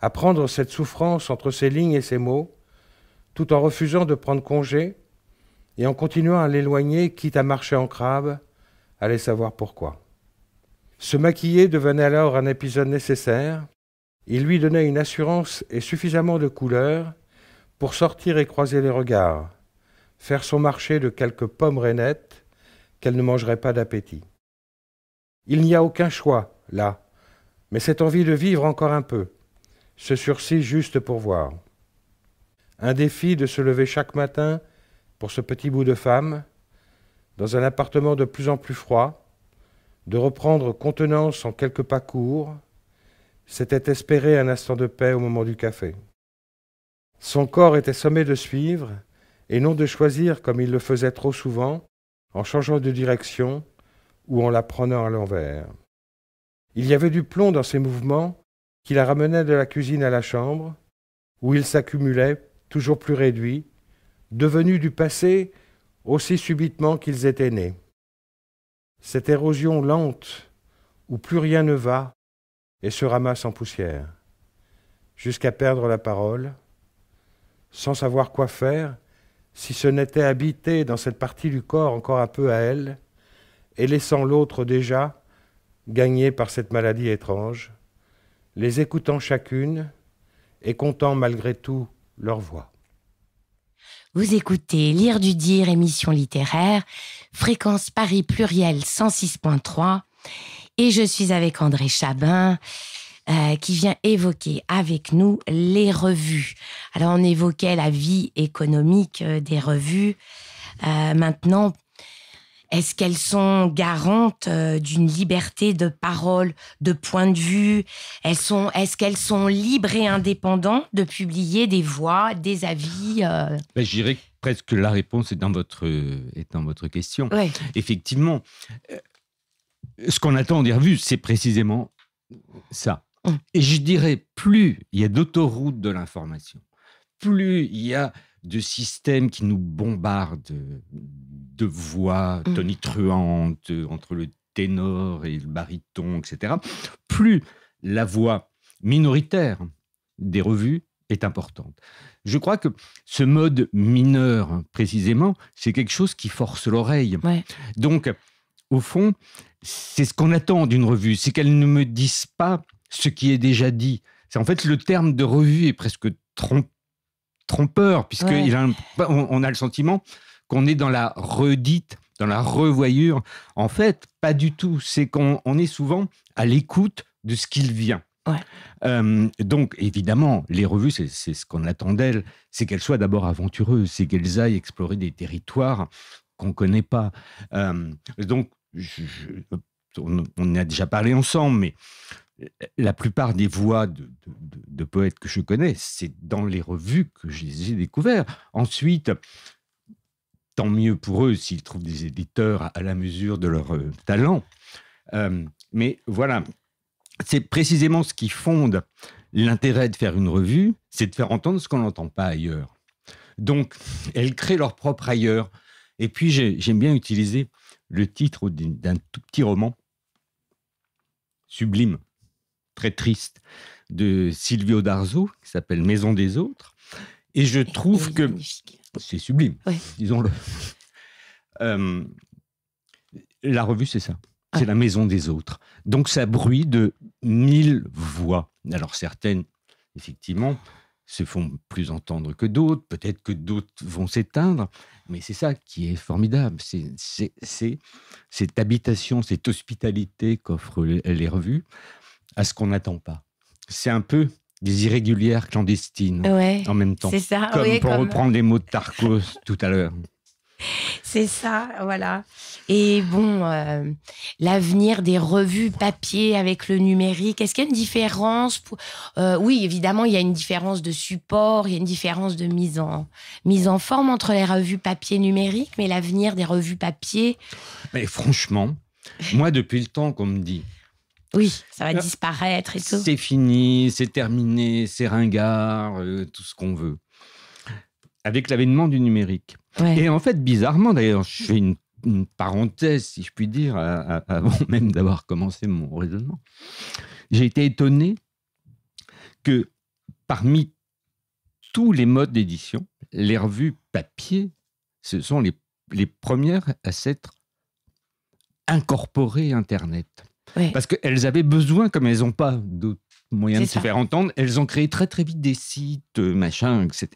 Apprendre cette souffrance entre ses lignes et ses mots, tout en refusant de prendre congé et en continuant à l'éloigner, quitte à marcher en crabe, allait savoir pourquoi. Se maquiller devenait alors un épisode nécessaire, il lui donnait une assurance et suffisamment de couleur pour sortir et croiser les regards, faire son marché de quelques pommes rainettes qu'elle ne mangerait pas d'appétit. Il n'y a aucun choix, là, mais cette envie de vivre encore un peu, ce sursis juste pour voir. Un défi de se lever chaque matin pour ce petit bout de femme, dans un appartement de plus en plus froid, de reprendre contenance en quelques pas courts, c'était espérer un instant de paix au moment du café. Son corps était sommé de suivre, et non de choisir comme il le faisait trop souvent, en changeant de direction ou en la prenant à l'envers. Il y avait du plomb dans ses mouvements qui la ramenait de la cuisine à la chambre, où ils s'accumulait, toujours plus réduits, devenus du passé aussi subitement qu'ils étaient nés. Cette érosion lente, où plus rien ne va et se ramasse en poussière, jusqu'à perdre la parole, sans savoir quoi faire, si ce n'était habité dans cette partie du corps encore un peu à elle, et laissant l'autre déjà, gagnée par cette maladie étrange, les écoutant chacune et comptant malgré tout leur voix. Vous écoutez Lire du Dire, émission littéraire, fréquence Paris pluriel 106.3, et je suis avec André Chabin. Euh, qui vient évoquer avec nous les revues. Alors on évoquait la vie économique euh, des revues. Euh, maintenant, est-ce qu'elles sont garantes d'une liberté de parole, de point de vue Elles sont, Est-ce qu'elles sont libres et indépendantes de publier des voix, des avis ben, Je dirais presque la réponse est dans votre, dans votre question. Effectivement, ce qu'on attend des revues, c'est précisément ça. Et je dirais, plus il y a d'autoroutes de l'information, plus il y a de systèmes qui nous bombardent de voix mmh. tonitruantes entre le ténor et le baryton, etc., plus la voix minoritaire des revues est importante. Je crois que ce mode mineur, précisément, c'est quelque chose qui force l'oreille. Donc, au fond, c'est ce qu'on attend d'une revue, c'est qu'elle ne me dise pas ce qui est déjà dit. C'est en fait le terme de revue est presque trompeur puisque a, on, a le sentiment qu'on est dans la redite, dans la revoyure. En fait, pas du tout. C'est qu'on est souvent à l'écoute de ce qu'il vient. donc, évidemment, les revues, c'est ce qu'on attend d'elles, c'est qu'elles soient d'abord aventureuses, c'est qu'elles aillent explorer des territoires qu'on ne connaît pas. donc, on, en a déjà parlé ensemble, mais la plupart des voix de, poètes que je connais, c'est dans les revues que je les ai découvertes. Ensuite, tant mieux pour eux s'ils trouvent des éditeurs à, la mesure de leur euh, talent. Euh, mais voilà, c'est précisément ce qui fonde l'intérêt de faire une revue, c'est de faire entendre ce qu'on n'entend pas ailleurs. Donc, elles créent leur propre ailleurs. Et puis, j'aime bien utiliser le titre d'un tout petit roman, Sublime, très triste de Silvio Darzo, qui s'appelle Maison des autres. Et je trouve que c'est sublime, disons-le. Euh, la revue, c'est ça. C'est la maison des autres. Donc ça bruit de mille voix. Alors certaines, effectivement, se font plus entendre que d'autres. Peut-être que d'autres vont s'éteindre. Mais c'est ça qui est formidable. C'est cette habitation, cette hospitalité qu'offrent les revues à ce qu'on n'attend pas. C'est un peu des irrégulières clandestines en même temps. C'est ça. Comme pour reprendre les mots de Tarkos tout à l'heure. C'est ça, voilà. Et bon, euh, l'avenir des revues papier avec le numérique, est-ce qu'il y a une différence euh, Oui, évidemment, il y a une différence de support, il y a une différence de mise en, mise en forme entre les revues papier numérique, mais l'avenir des revues papier. Mais franchement, moi, depuis le temps qu'on me dit, oui, ça va euh, disparaître et tout. C'est fini, c'est terminé, c'est ringard, euh, tout ce qu'on veut. Avec l'avènement du numérique. Et en fait, bizarrement, d'ailleurs, je fais une, parenthèse, si je puis dire, avant même d'avoir commencé mon raisonnement. J'ai été étonné que parmi tous les modes d'édition, les revues papier, ce sont les premières à s'être incorporées Internet. Parce qu'elles avaient besoin, comme elles n'ont pas d'autres moyens de se faire entendre. Elles ont créé très très vite des sites, euh, machin, etc.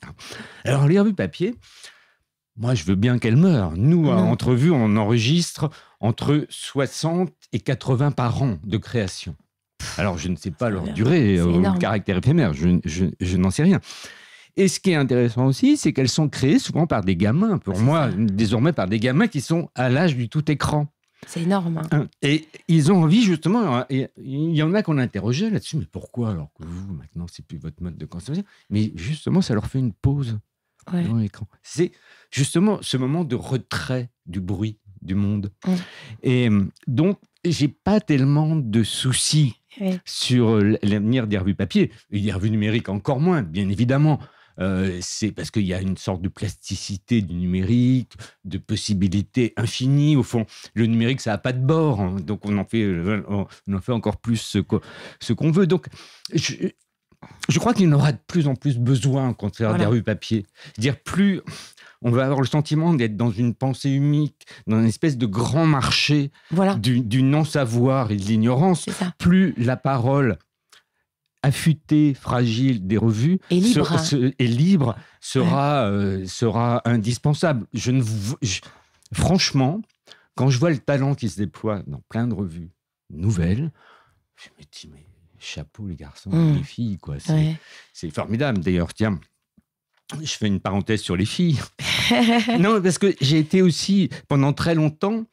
Alors les revues papier, moi je veux bien qu'elles meurent. Nous, à Entrevue, on enregistre entre 60 et 80 par an de création. Alors je ne sais pas leur durée, leur caractère éphémère, je, n'en sais rien. Et ce qui est intéressant aussi, c'est qu'elles sont créées souvent par des gamins, pour moi, désormais par des gamins qui sont à l'âge du tout écran. C'est énorme. Hein. Hein, et ils ont envie, justement, hein, il y en a qu'on a interrogé là-dessus, mais pourquoi alors que vous, maintenant, c'est plus votre mode de consommation Mais justement, ça leur fait une pause dans l'écran. C'est justement ce moment de retrait du bruit du monde. Mmh. Et mmh, donc, j'ai pas tellement de soucis sur l'avenir des revues papier, et des revues numériques encore moins, bien évidemment. Euh, c'est parce qu'il y a une sorte de plasticité du numérique, de possibilités infinies. Au fond, le numérique, ça n'a pas de bord. Hein. donc, euh, on en, fait, encore plus ce qu'on veut. Donc, je, crois qu'il en aura de plus en plus besoin quand contraire des rues papier. Dire plus, on va avoir le sentiment d'être dans une pensée unique, dans une espèce de grand marché du, du non-savoir et de l'ignorance. Plus la parole affûté, fragile des revues et libre, sera, euh, sera indispensable. Je ne, franchement, quand je vois le talent qui se déploie dans plein de revues nouvelles, je me dis, mais chapeau les garçons, mmh. les filles, quoi. C'est formidable. D'ailleurs, tiens, je fais une parenthèse sur les filles. non, parce que j'ai été aussi, pendant très longtemps,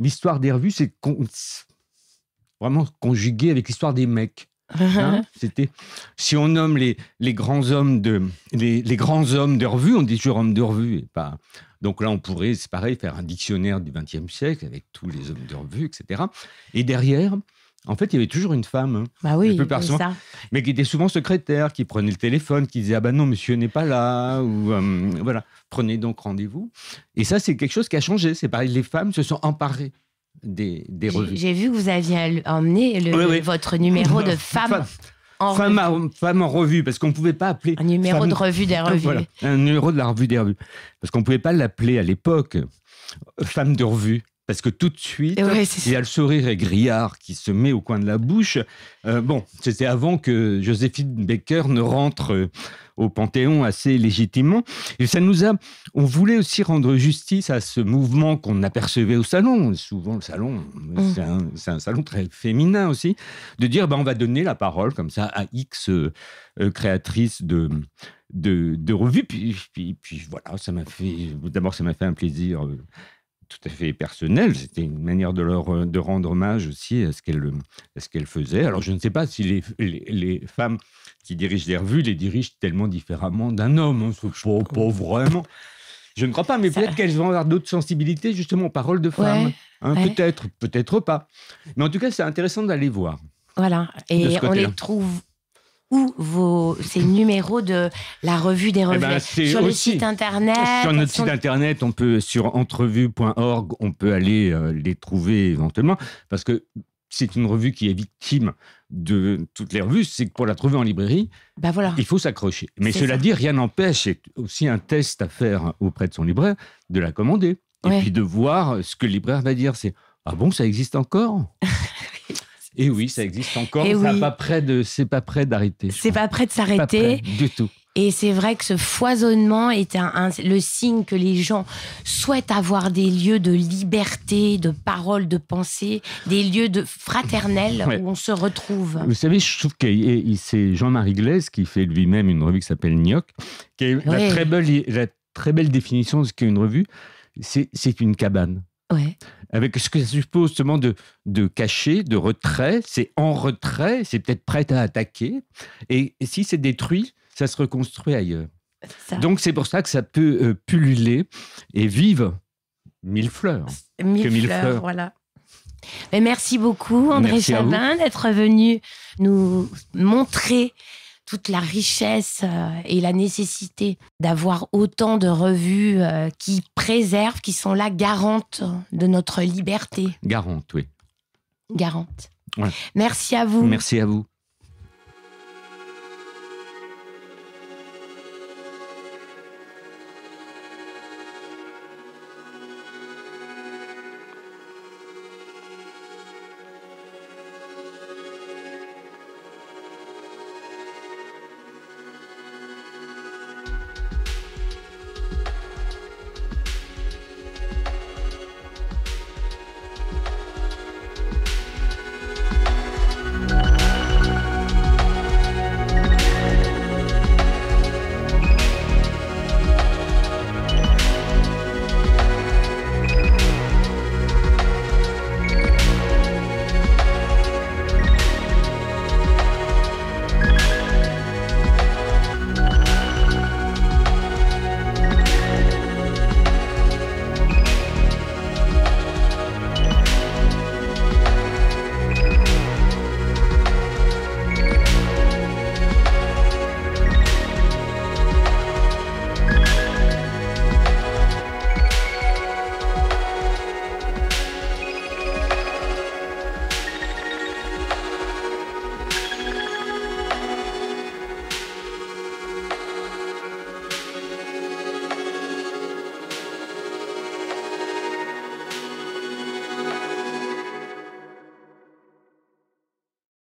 l'histoire des revues, c'est vraiment conjugué avec l'histoire des mecs. Hein hein C'était si on nomme les, les grands hommes de les, grands hommes de revue, on dit toujours hommes de revue et pas. Donc là, on pourrait, c'est pareil, faire un dictionnaire du XXe siècle avec tous les hommes de revue, etc. Et derrière, en fait, il y avait toujours une femme. Hein. Bah oui, personne Mais qui était souvent secrétaire, qui prenait le téléphone, qui disait Ah ben non, monsieur n'est pas là, ou euh, voilà, prenez donc rendez-vous. Et ça, c'est quelque chose qui a changé. C'est pareil, les femmes se sont emparées des, revues. J'ai vu que vous aviez emmené votre numéro de femme. En femme, revue. femme en revue, parce qu'on ne pouvait pas appeler. Un numéro de revue des revues. un numéro de la revue des revues. Parce qu'on ne pouvait pas l'appeler à l'époque euh, femme de revue parce que tout de suite, il y a le sourire et grillard qui se met au coin de la bouche. Euh, bon, c'était avant que Joséphine Baker ne rentre euh, au Panthéon assez légitimement. Et ça nous a. On voulait aussi rendre justice à ce mouvement qu'on apercevait au salon. Souvent, le salon, mm. c'est un, salon très féminin aussi, de dire ben, on va donner la parole comme ça à X euh, créatrice de de, de revues. Puis, puis, puis, voilà, ça m'a fait. D'abord, ça m'a fait un plaisir tout à fait personnel. C'était une manière de, leur, euh, de rendre hommage aussi à ce qu'elles qu'elle faisait Alors, je ne sais pas si les, les, femmes qui dirigent les revues les dirigent tellement différemment d'un homme. Hein, se pas, vraiment. Je ne crois pas, mais peut-être qu'elles vont avoir d'autres sensibilités, justement, aux paroles de femmes. Hein. Peut-être, peut-être pas. Mais en tout cas, c'est intéressant d'aller voir. Voilà, et on les trouve où vos, ces numéros de la revue des eh ben, revues Sur le site internet Sur notre site internet, on peut, sur entrevue.org, on peut aller euh, les trouver éventuellement, parce que c'est une revue qui est victime de toutes les revues, c'est que pour la trouver en librairie, bah, il faut s'accrocher. Mais cela dit, rien n'empêche, c'est aussi un test à faire auprès de son libraire, de la commander. Et puis de voir ce que le libraire va dire. C'est Ah bon, ça existe encore Et oui, ça existe encore. pas près de, c'est pas près d'arrêter. C'est pas près de s'arrêter. Du tout. Et c'est vrai que ce foisonnement est le signe que les gens souhaitent avoir des lieux de liberté, de parole, de pensée, des lieux de fraternels où on se retrouve. Vous savez, je trouve que c'est Jean-Marie Glaise qui fait lui-même une revue qui s'appelle Nioc, qui a très belle, la très belle définition de ce qu'est une revue. C'est une cabane. Avec ce que ça suppose de, de cacher, de retrait, c'est en retrait, c'est peut-être prêt à attaquer. Et si c'est détruit, ça se reconstruit ailleurs. Donc c'est pour ça que ça peut euh, pulluler et vivre mille fleurs. Mille, fleurs, voilà. Mais merci beaucoup André Chabin d'être venu nous montrer toute la richesse euh, et la nécessité d'avoir autant de revues euh, qui préservent, qui sont là garantes de notre liberté. Garantes, oui. Garantes. Merci à vous. Merci à vous.